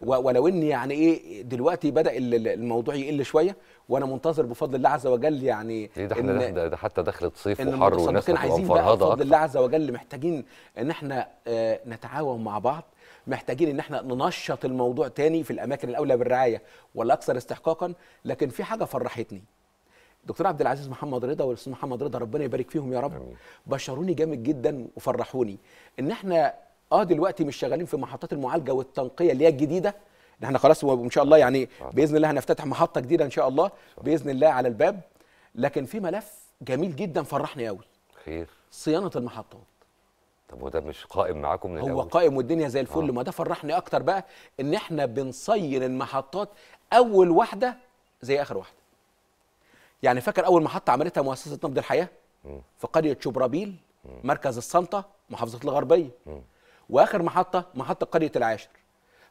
ولو ان يعني ايه دلوقتي بدا الموضوع يقل شويه وانا منتظر بفضل الله عز وجل يعني إيه ده احنا إن ده حتى دخلت صيف وحر والناس عايزين بقى بفضل الله عز وجل محتاجين ان احنا آه، نتعاون مع بعض محتاجين ان احنا ننشط الموضوع تاني في الاماكن الاولى بالرعايه والاكثر استحقاقا لكن في حاجه فرحتني دكتور عبد العزيز محمد رضا والاستاذ محمد رضا ربنا يبارك فيهم يا رب أمين. بشروني جامد جدا وفرحوني ان احنا اه دلوقتي مش شغالين في محطات المعالجه والتنقيه اللي هي الجديده احنا خلاص ان شاء الله يعني آه. باذن الله هنفتتح محطه جديده ان شاء الله باذن الله على الباب لكن في ملف جميل جدا فرحني قوي خير صيانه المحطات طب وده مش قائم معاكم من هو الأول؟ قائم والدنيا زي الفل آه. ما ده فرحني اكتر بقى ان احنا بنصين المحطات اول واحده زي اخر واحده يعني فاكر اول محطه عملتها مؤسسه نبض الحياه م. في قريه شبرابيل مركز السنطه محافظه الغربيه م. واخر محطه محطه قريه العاشر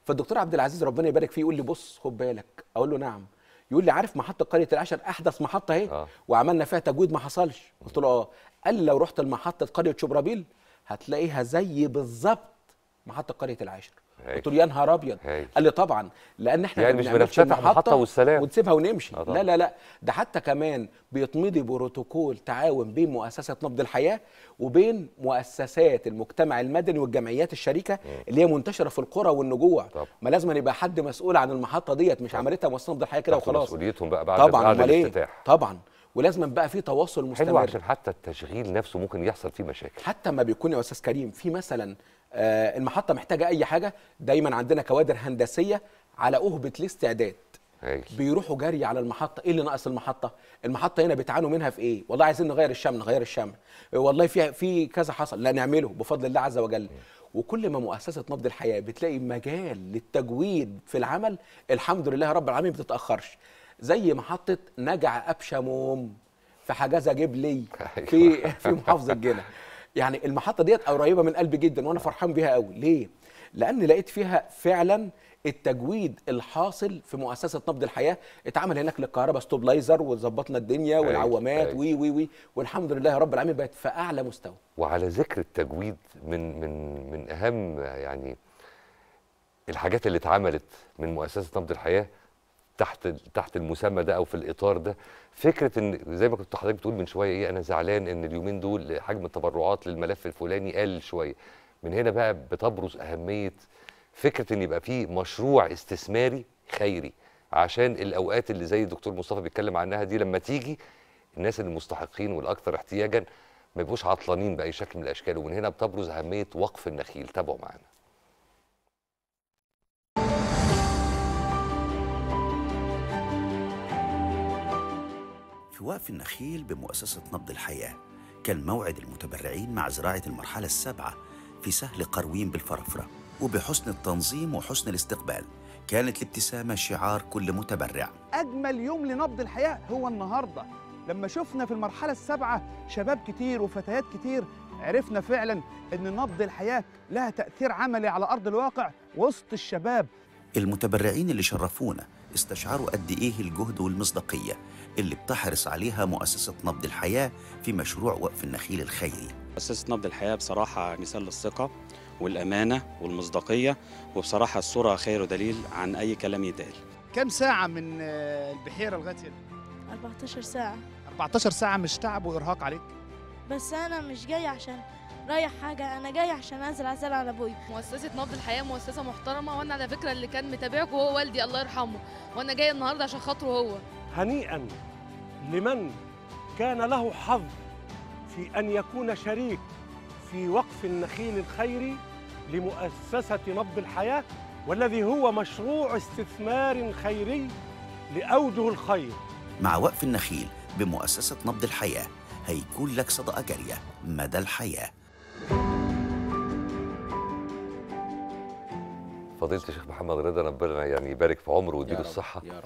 فالدكتور عبد العزيز ربنا يبارك فيه يقول لي بص خد بالك اقول له نعم يقول لي عارف محطه قريه العاشر احدث محطه اهي آه. وعملنا فيها تجويد ما حصلش قلت له اه قال لي لو رحت المحطه قريه شبرابيل هتلاقيها زي بالظبط محطه قريه العاشر قلت له يا نهار ابيض قال لي طبعا لان احنا يعني مش بنفتتح محطه والسلام ونسيبها ونمشي أطلع. أه. لا لا لا ده حتى كمان بيتمضي بروتوكول تعاون بين مؤسسه نبض الحياه وبين مؤسسات المجتمع المدني والجمعيات الشريكه مم. أه. اللي هي منتشره في القرى والنجوع طب. ما لازم يبقى حد مسؤول عن المحطه ديت مش عملتها مؤسسه نبض الحياه كده وخلاص مسؤوليتهم بقى بعد طبعا بعد إيه؟ الافتتاح طبعا ولازم بقى في تواصل مستمر حلو عشان حتى التشغيل نفسه ممكن يحصل فيه مشاكل حتى ما بيكون يا استاذ كريم في مثلا آه، المحطه محتاجه اي حاجه دايما عندنا كوادر هندسيه على اهبه الاستعداد بيروحوا جري على المحطه ايه اللي ناقص المحطه المحطه هنا بتعانوا منها في ايه والله عايزين نغير الشمع نغير الشمع آه، والله فيها في كذا حصل لا نعمله بفضل الله عز وجل وكل ما مؤسسه نبض الحياه بتلاقي مجال للتجويد في العمل الحمد لله رب العالمين ما بتتاخرش زي محطه نجع ابشموم في حجازه جبلي [LAUGHS] أيوة. في في محافظه جنة [LAUGHS] يعني المحطه ديت قريبه من قلبي جدا وانا فرحان بيها قوي ليه لان لقيت فيها فعلا التجويد الحاصل في مؤسسه نبض الحياه اتعمل هناك للكهرباء ستوب لايزر وظبطنا الدنيا أيوة، والعوامات أيوة. وي وي وي والحمد لله رب العالمين بقت في اعلى مستوى وعلى ذكر التجويد من من من اهم يعني الحاجات اللي اتعملت من مؤسسه نبض الحياه تحت تحت المسمى ده او في الاطار ده فكره ان زي ما كنت حضرتك بتقول من شويه ايه انا زعلان ان اليومين دول حجم التبرعات للملف الفلاني قل شويه من هنا بقى بتبرز اهميه فكره ان يبقى في مشروع استثماري خيري عشان الاوقات اللي زي الدكتور مصطفى بيتكلم عنها دي لما تيجي الناس المستحقين والاكثر احتياجا ما يبقوش عطلانين باي شكل من الاشكال ومن هنا بتبرز اهميه وقف النخيل تابعوا معانا وقف النخيل بمؤسسة نبض الحياة كان موعد المتبرعين مع زراعة المرحلة السابعة في سهل قروين بالفرفرة وبحسن التنظيم وحسن الاستقبال كانت الابتسامة شعار كل متبرع أجمل يوم لنبض الحياة هو النهاردة لما شفنا في المرحلة السابعة شباب كتير وفتيات كتير عرفنا فعلا أن نبض الحياة لها تأثير عملي على أرض الواقع وسط الشباب المتبرعين اللي شرفونا استشعروا قد إيه الجهد والمصداقية اللي بتحرص عليها مؤسسة نبض الحياة في مشروع وقف النخيل الخيري مؤسسة نبض الحياة بصراحة مثال للثقة والأمانة والمصداقية وبصراحة الصورة خير دليل عن أي كلام يتقال كم ساعة من البحيرة لغاية هنا؟ 14 ساعة 14 ساعة مش تعب وإرهاق عليك؟ بس أنا مش جاي عشان رايح حاجة أنا جاي عشان أنزل عزال على أبويا مؤسسة نبض الحياة مؤسسة محترمة وأنا على فكرة اللي كان متابعك وهو والدي الله يرحمه وأنا جاي النهاردة عشان خاطره هو هنيئا لمن كان له حظ في أن يكون شريك في وقف النخيل الخيري لمؤسسة نبض الحياة والذي هو مشروع استثمار خيري لأوجه الخير مع وقف النخيل بمؤسسة نبض الحياة هيكون لك صدقة جارية مدى الحياة فضيلة الشيخ محمد رضا ربنا يعني يبارك في عمره ويديله الصحة يا رب.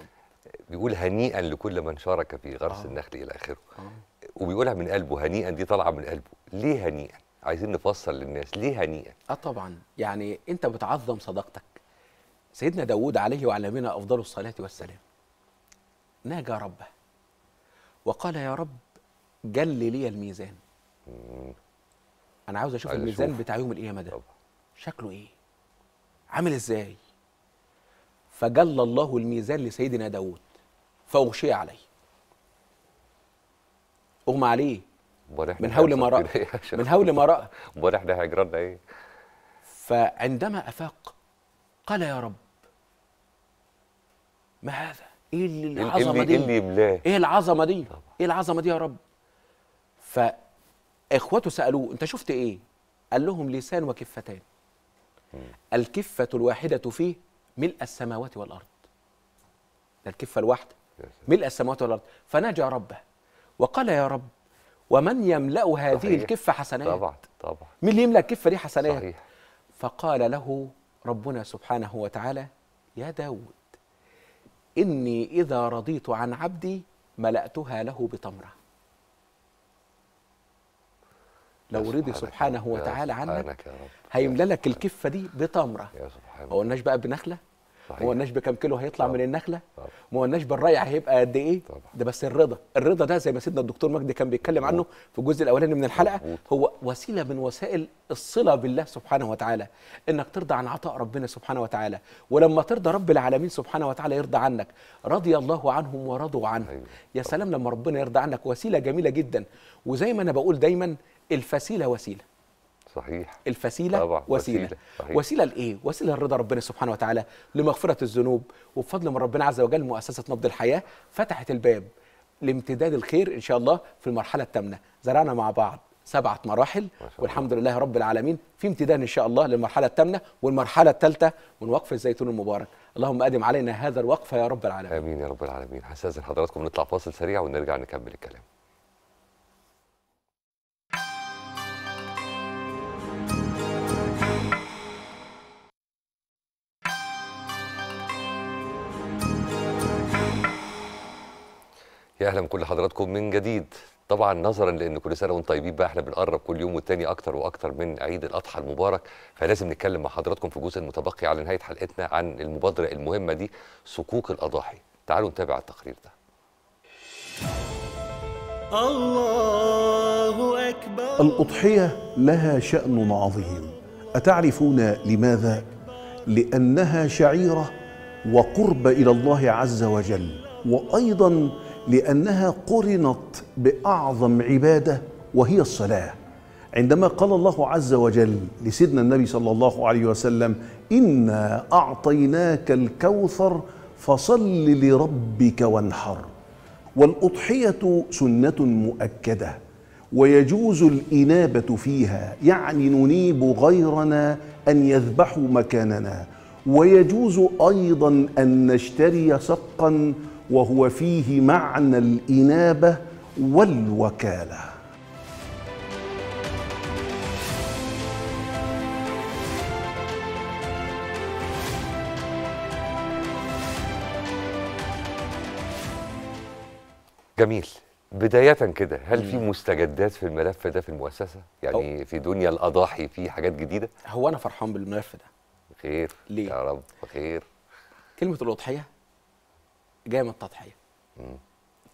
بيقول هنيئا لكل من شارك في غرس آه. النخل الى اخره آه. وبيقولها من قلبه هنيئا دي طالعه من قلبه ليه هنيئا عايزين نفصل للناس ليه هنيئا اه طبعا يعني انت بتعظم صداقتك سيدنا داود عليه وعلى نبينا افضل الصلاه والسلام ناجى ربه وقال يا رب جل لي الميزان انا عاوز اشوف الميزان بتاع يوم القيامه ده طبعا. شكله ايه عامل ازاي فجل الله الميزان لسيدنا داود فأغشي عليه أغمى عليه من هول إيه ما رأى من هول ما رأى امبارح احنا هيجرالنا ايه فعندما أفاق قال يا رب ما هذا ايه اللي إيه العظمه إيه دي اللي يملاه ايه العظمه دي ايه العظمه دي يا رب فاخواته سالوه انت شفت ايه قال لهم لسان وكفتان الكفه الواحده فيه ملء السماوات والارض ده الكفه الواحده ملء السماوات والارض فناجى ربه وقال يا رب ومن يملا هذه صحيح. الكفه حسنات طبعا طبعا مين اللي يملا الكفه دي حسنات صحيح. فقال له ربنا سبحانه وتعالى يا داود اني اذا رضيت عن عبدي ملاتها له بتمره لو رضي سبحانه وتعالى عنك هيملا لك الكفه دي بتمره ما قلناش بقى بنخله صحيح. ما قلناش بكام كيلو هيطلع طبعا. من النخله طبعا. ما قلناش بالريع هيبقى قد ايه طبعا. ده بس الرضا الرضا ده زي ما سيدنا الدكتور مجدي كان بيتكلم عنه في الجزء الاولاني من الحلقه مم. هو وسيله من وسائل الصله بالله سبحانه وتعالى انك ترضى عن عطاء ربنا سبحانه وتعالى ولما ترضى رب العالمين سبحانه وتعالى يرضى عنك رضي الله عنهم ورضوا عنه أيوة. يا سلام لما ربنا يرضى عنك وسيله جميله جدا وزي ما انا بقول دايما الفسيله وسيله صحيح الفسيله طبعا. وسيله وسيله, صحيح. وسيله لايه وسيله لرضا ربنا سبحانه وتعالى لمغفره الذنوب وبفضل من ربنا عز وجل مؤسسه نبض الحياه فتحت الباب لامتداد الخير ان شاء الله في المرحله الثامنه زرعنا مع بعض سبعة مراحل والحمد لله رب العالمين في امتداد إن شاء الله للمرحلة الثامنة والمرحلة الثالثة من وقف الزيتون المبارك اللهم أدم علينا هذا الوقف يا رب العالمين آمين يا رب العالمين هستأذن حضراتكم نطلع فاصل سريع ونرجع نكمل الكلام يا اهلا بكل حضراتكم من جديد طبعا نظرا لان كل سنه وانتم طيبين بقى احنا بنقرب كل يوم والتاني اكتر واكتر من عيد الاضحى المبارك فلازم نتكلم مع حضراتكم في الجزء المتبقي على نهايه حلقتنا عن المبادره المهمه دي صكوك الاضاحي تعالوا نتابع التقرير ده الله اكبر الاضحيه لها شان عظيم اتعرفون لماذا لانها شعيره وقرب الى الله عز وجل وايضا لأنها قرنت بأعظم عبادة وهي الصلاة عندما قال الله عز وجل لسيدنا النبي صلى الله عليه وسلم إنا أعطيناك الكوثر فصل لربك وانحر والأضحية سنة مؤكدة ويجوز الإنابة فيها يعني ننيب غيرنا أن يذبحوا مكاننا ويجوز أيضا أن نشتري سقا وهو فيه معنى الانابه والوكاله جميل بداية كده هل في مستجدات في الملف ده في المؤسسة؟ يعني في دنيا الأضاحي في حاجات جديدة؟ هو أنا فرحان بالملف ده خير ليه؟ يا رب خير كلمة الأضحية جايه من التضحيه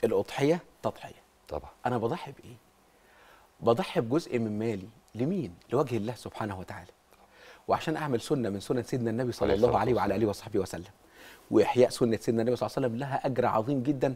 الاضحيه تضحيه طبعا انا بضحي بايه بضحي بجزء من مالي لمين لوجه الله سبحانه وتعالى وعشان اعمل سنه من سنن سيدنا النبي صلى الله عليه وعلى اله وصحبه وسلم واحياء سنه سيدنا النبي صلى الله عليه وسلم لها اجر عظيم جدا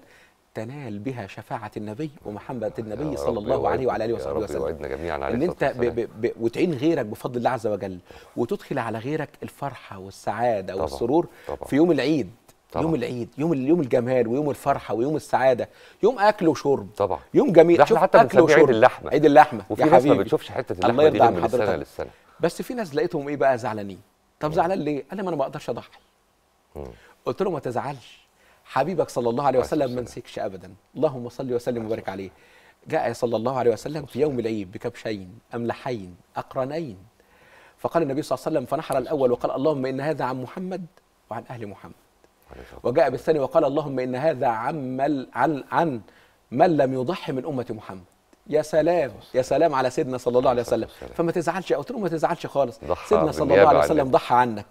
تنال بها شفاعه النبي ومحمد النبي صلى الله عليه وعلى اله وصحبه وسلم جميعا ان انت ب ب ب وتعين غيرك بفضل الله عز وجل وتدخل على غيرك الفرحه والسعاده طبعا والسرور طبعا في يوم العيد طبعا. يوم العيد يوم يوم الجمال ويوم الفرحه ويوم السعاده يوم اكل وشرب طبعا يوم جميل شوف حتى اكل وشرب عيد اللحمه عيد اللحمه وفي ناس ما بتشوفش حته اللحمه دي من عن للسنة. بس في ناس لقيتهم ايه بقى زعلانين طب زعلان ليه قال لي انا ما اقدرش اضحي قلت له ما تزعلش حبيبك صلى الله عليه وسلم ما نسيكش ابدا اللهم صل وسلم وبارك عليه جاء صلى الله عليه وسلم في يوم العيد بكبشين املحين اقرنين فقال النبي صلى الله عليه وسلم فنحر الاول وقال اللهم ان هذا عن محمد وعن اهل محمد وجاء بالثاني وقال اللهم إن هذا عمل عن, عن من لم يضحي من أمة محمد يا سلام يا سلام على سيدنا صلى الله عليه وسلم فما تزعلش قلت له ما تزعلش خالص سيدنا صلى الله عليه وسلم ضحى عنك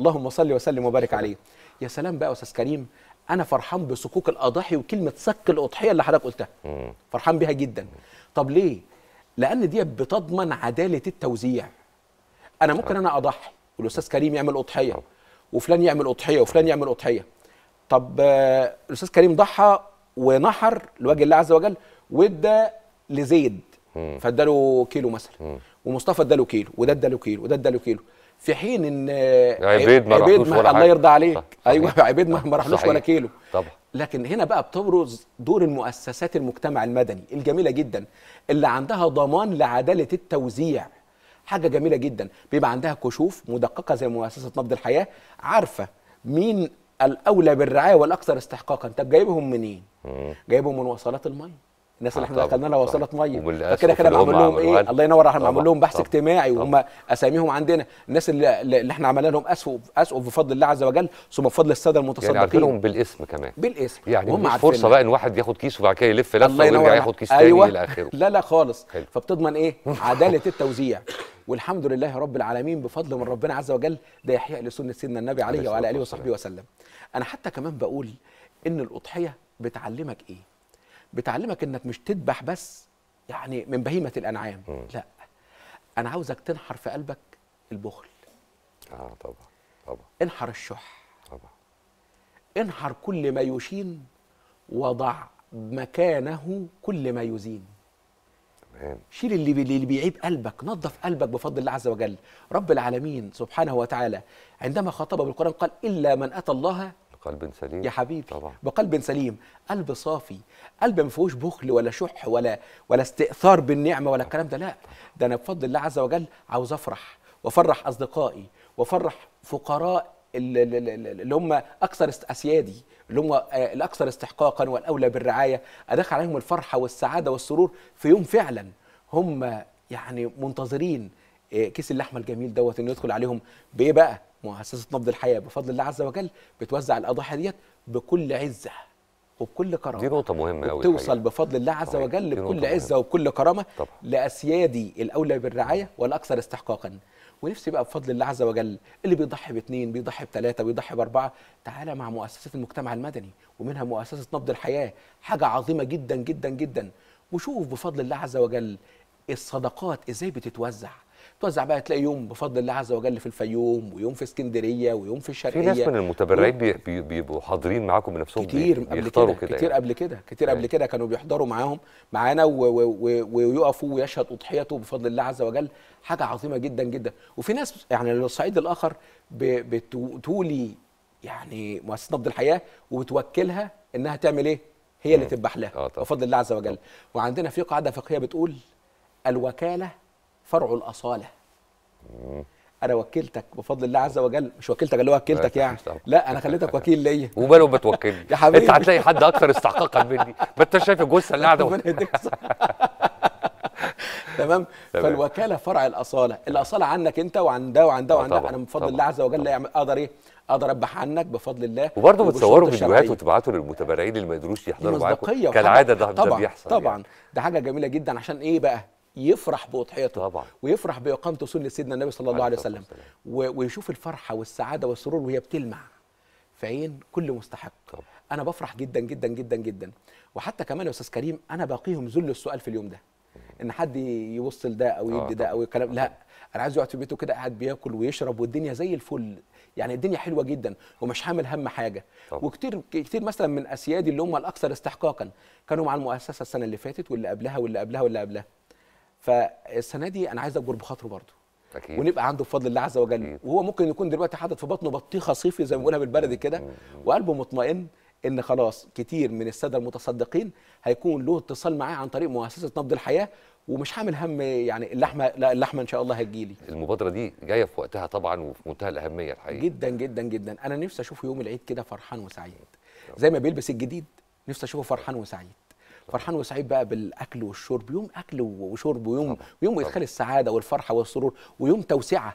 اللهم صل وسلم وبارك عليه يا سلام بقى يا استاذ كريم انا فرحان بصكوك الاضاحي وكلمه صك الاضحيه اللي حضرتك قلتها فرحان بيها جدا طب ليه لان دي بتضمن عداله التوزيع انا ممكن انا اضحي والاستاذ كريم يعمل اضحيه وفلان يعمل اضحيه وفلان يعمل اضحيه طب آه، الاستاذ كريم ضحى ونحر لوجه الله عز وجل وادى لزيد فاداله كيلو مثلا ومصطفى اداله كيلو وده اداله كيلو وده اداله كيلو في حين ان آه، عبيد ما عبيد ما ولا الله يرضى عليك ايوه [LAUGHS] عبيد ما, ما راحلوش ولا كيلو طبعا لكن هنا بقى بتبرز دور المؤسسات المجتمع المدني الجميله جدا اللي عندها ضمان لعداله التوزيع حاجه جميله جدا بيبقى عندها كشوف مدققه زي مؤسسه نبض الحياه عارفه مين الاولى بالرعايه والاكثر استحقاقا طب جايبهم منين؟ جايبهم من وصلات الميه الناس اللي آه، احنا دخلنا لها وصلت ميه فكده كده بنعمل لهم ايه الله ينور احنا بنعمل لهم بحث اجتماعي وهم اساميهم عندنا الناس اللي, اللي احنا عملنا لهم اسقف اسقف بفضل الله عز وجل ثم بفضل الساده يعني المتصدقين يعني لهم بالاسم كمان بالاسم يعني مش فرصه بقى ان واحد ياخد كيس وبعد كده يلف لفه ويرجع ياخد كيس أيوة. تاني الى اخره [LAUGHS] لا لا خالص حلو. فبتضمن ايه [LAUGHS] عداله التوزيع والحمد لله رب العالمين بفضل من ربنا عز وجل ده يحيى لسنه سيدنا النبي عليه وعلى اله وصحبه وسلم انا حتى كمان بقول ان الاضحيه بتعلمك ايه بتعلمك انك مش تذبح بس يعني من بهيمه الانعام م. لا انا عاوزك تنحر في قلبك البخل اه طبعا طبعا انحر الشح طبعا انحر كل ما يشين وضع مكانه كل ما يزين تمام شيل اللي بي... اللي بيعيب قلبك نظف قلبك بفضل الله عز وجل رب العالمين سبحانه وتعالى عندما خاطبه بالقران قال الا من اتى الله بقلب سليم يا حبيبي طبعا. بقلب سليم قلب صافي قلب ما فيهوش بخل ولا شح ولا ولا استئثار بالنعمه ولا الكلام ده لا ده انا بفضل الله عز وجل عاوز افرح وافرح اصدقائي وافرح فقراء اللي هم اكثر اسيادي اللي هم آه، الاكثر استحقاقا والاولى بالرعايه ادخل عليهم الفرحه والسعاده والسرور في يوم فعلا هم يعني منتظرين آه، كيس اللحمه الجميل دوت انه يدخل عليهم بايه بقى مؤسسه نبض الحياه بفضل الله عز وجل بتوزع الاضاحي ديت بكل عزه وبكل كرامه دي نقطه مهمه قوي توصل بفضل الله عز وجل بكل عزه وبكل كرامه طبعا. لاسيادي الاولى بالرعايه والاكثر استحقاقا ونفسي بقى بفضل الله عز وجل اللي بيضحي باثنين بيضحي بثلاثه بيضحي باربعه تعالى مع مؤسسات المجتمع المدني ومنها مؤسسه نبض الحياه حاجه عظيمه جدا جدا جدا وشوف بفضل الله عز وجل الصدقات ازاي بتتوزع توزع بقى تلاقي يوم بفضل الله عز وجل في الفيوم ويوم في اسكندريه ويوم في الشرقيه في ناس من المتبرعين و... بيبقوا حاضرين معاكم بنفسهم كتير بيختاروا كده كتير يعني. قبل كده كتير أيوة. قبل كده كانوا بيحضروا معاهم معانا ويقفوا ويشهد اضحيته بفضل الله عز وجل حاجه عظيمه جدا جدا وفي ناس يعني للصعيد الاخر بتولي يعني مؤسسه نبض الحياه وبتوكلها انها تعمل ايه؟ هي اللي تذبح لها آه بفضل الله عز وجل وعندنا في قاعده فقهيه بتقول الوكاله فرع الاصاله انا وكلتك بفضل الله عز وجل مش وكلتك اللي هو وكلتك يعني لا انا خليتك وكيل ليا [LAUGHS] وباله بتوكلني يا حبيبي انت هتلاقي حد اكثر استحقاقا مني ما انت شايف الجثه اللي قاعده [LAUGHS] [LAUGHS] تمام فالوكاله فرع الاصاله الاصاله عنك انت وعن ده وعن ده آه، وعن ده انا بفضل الله عز وجل يعمل اقدر ايه اقدر اربح عنك بفضل الله وبرضه بتصوروا فيديوهات وتبعتوا للمتابعين اللي ما يقدروش يحضروا معاكم كالعاده ده, بيحصل طبعا يعني. طبعا ده حاجه جميله جدا عشان ايه بقى يفرح بأضحيته طبعا. ويفرح بإقامة سنة سيدنا النبي صلى الله عليه وسلم ويشوف الفرحة والسعادة والسرور وهي بتلمع في عين كل مستحق طبعا. أنا بفرح جدا جدا جدا جدا وحتى كمان يا أستاذ كريم أنا باقيهم ذل السؤال في اليوم ده ان حد يوصل ده او آه، يدي ده او الكلام آه، لا انا عايزه يقعد في بيته كده قاعد بياكل ويشرب والدنيا زي الفل يعني الدنيا حلوه جدا ومش حامل هم حاجه طبعا. وكتير كتير مثلا من اسيادي اللي هم الاكثر استحقاقا كانوا مع المؤسسه السنه اللي فاتت واللي قبلها واللي قبلها واللي قبلها فالسنه دي انا عايز اكبر بخاطره برضه أكيد. ونبقى عنده بفضل الله عز وجل أكيد. وهو ممكن يكون دلوقتي حاطط في بطنه بطيخه صيفي زي ما بنقولها بالبلدي كده وقلبه مطمئن ان خلاص كتير من الساده المتصدقين هيكون له اتصال معاه عن طريق مؤسسه نبض الحياه ومش هعمل هم يعني اللحمه لا اللحمه ان شاء الله هتجيلي المبادره دي جايه في وقتها طبعا وفي منتهى الاهميه الحقيقه جدا جدا جدا انا نفسي اشوفه يوم العيد كده فرحان وسعيد زي ما بيلبس الجديد نفسي اشوفه فرحان وسعيد فرحان وسعيد بقى بالاكل والشرب يوم اكل وشرب ويوم طبعا. ويوم ادخال السعاده والفرحه والسرور ويوم توسعه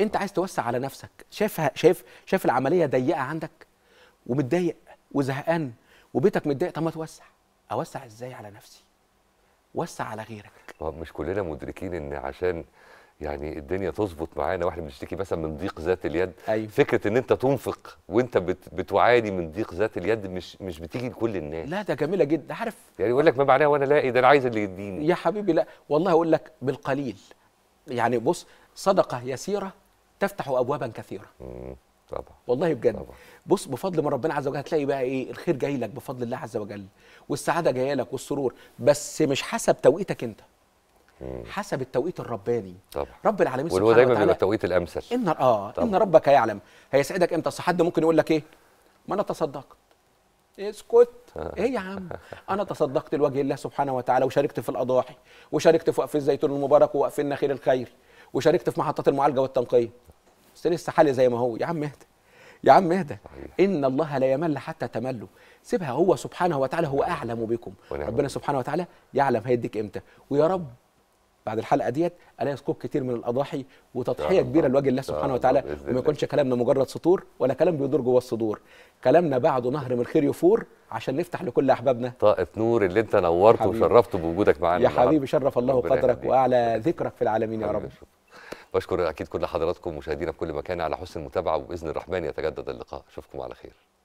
انت عايز توسع على نفسك شايف شايف شايف العمليه ضيقه عندك ومتضايق وزهقان وبيتك متضايق طب ما توسع اوسع ازاي على نفسي وسع على غيرك مش كلنا مدركين ان عشان يعني الدنيا تظبط معانا واحنا بنشتكي مثلا من ضيق ذات اليد أيوة. فكره ان انت تنفق وانت بت بتعاني من ضيق ذات اليد مش مش بتيجي لكل الناس لا ده جميله جدا عارف يعني يقول لك ما معناها وانا لاقي ده انا عايز اللي يديني يا حبيبي لا والله اقول لك بالقليل يعني بص صدقه يسيره تفتح ابوابا كثيره طبعا والله بجد طبع. بص بفضل من ربنا عز وجل هتلاقي بقى ايه الخير جاي لك بفضل الله عز وجل والسعاده جايه لك والسرور بس مش حسب توقيتك انت حسب التوقيت الرباني طبعا. رب العالمين سبحانه وتعالى دايما بيبقى التوقيت الامثل ان اه طبعا. ان ربك يعلم هيسعدك امتى اصل حد ممكن يقول لك ايه ما انا تصدقت اسكت [LAUGHS] ايه يا عم انا تصدقت لوجه الله سبحانه وتعالى وشاركت في الاضاحي وشاركت في وقف الزيتون المبارك ووقف النخيل الخير وشاركت في محطات المعالجه والتنقيه بس لسه حالي زي ما هو يا عم اهدى يا عم اهدى ان الله لا يمل حتى تملوا سيبها هو سبحانه وتعالى هو نعم. اعلم بكم ربنا سبحانه وتعالى يعلم هيديك امتى ويا رب بعد الحلقه ديت الاقي سكوب كتير من الاضاحي وتضحيه كبيره لوجه الله سبحانه وتعالى وما يكونش كلامنا مجرد سطور ولا كلام بيدور جوه الصدور كلامنا بعده نهر من الخير يفور عشان نفتح لكل احبابنا طائف نور اللي انت نورت وشرفت بوجودك معانا يا حبيبي شرف الله قدرك واعلى ذكرك في العالمين يا رب بشكر اكيد كل حضراتكم مشاهدينا في كل مكان على حسن المتابعه وباذن الرحمن يتجدد اللقاء اشوفكم على خير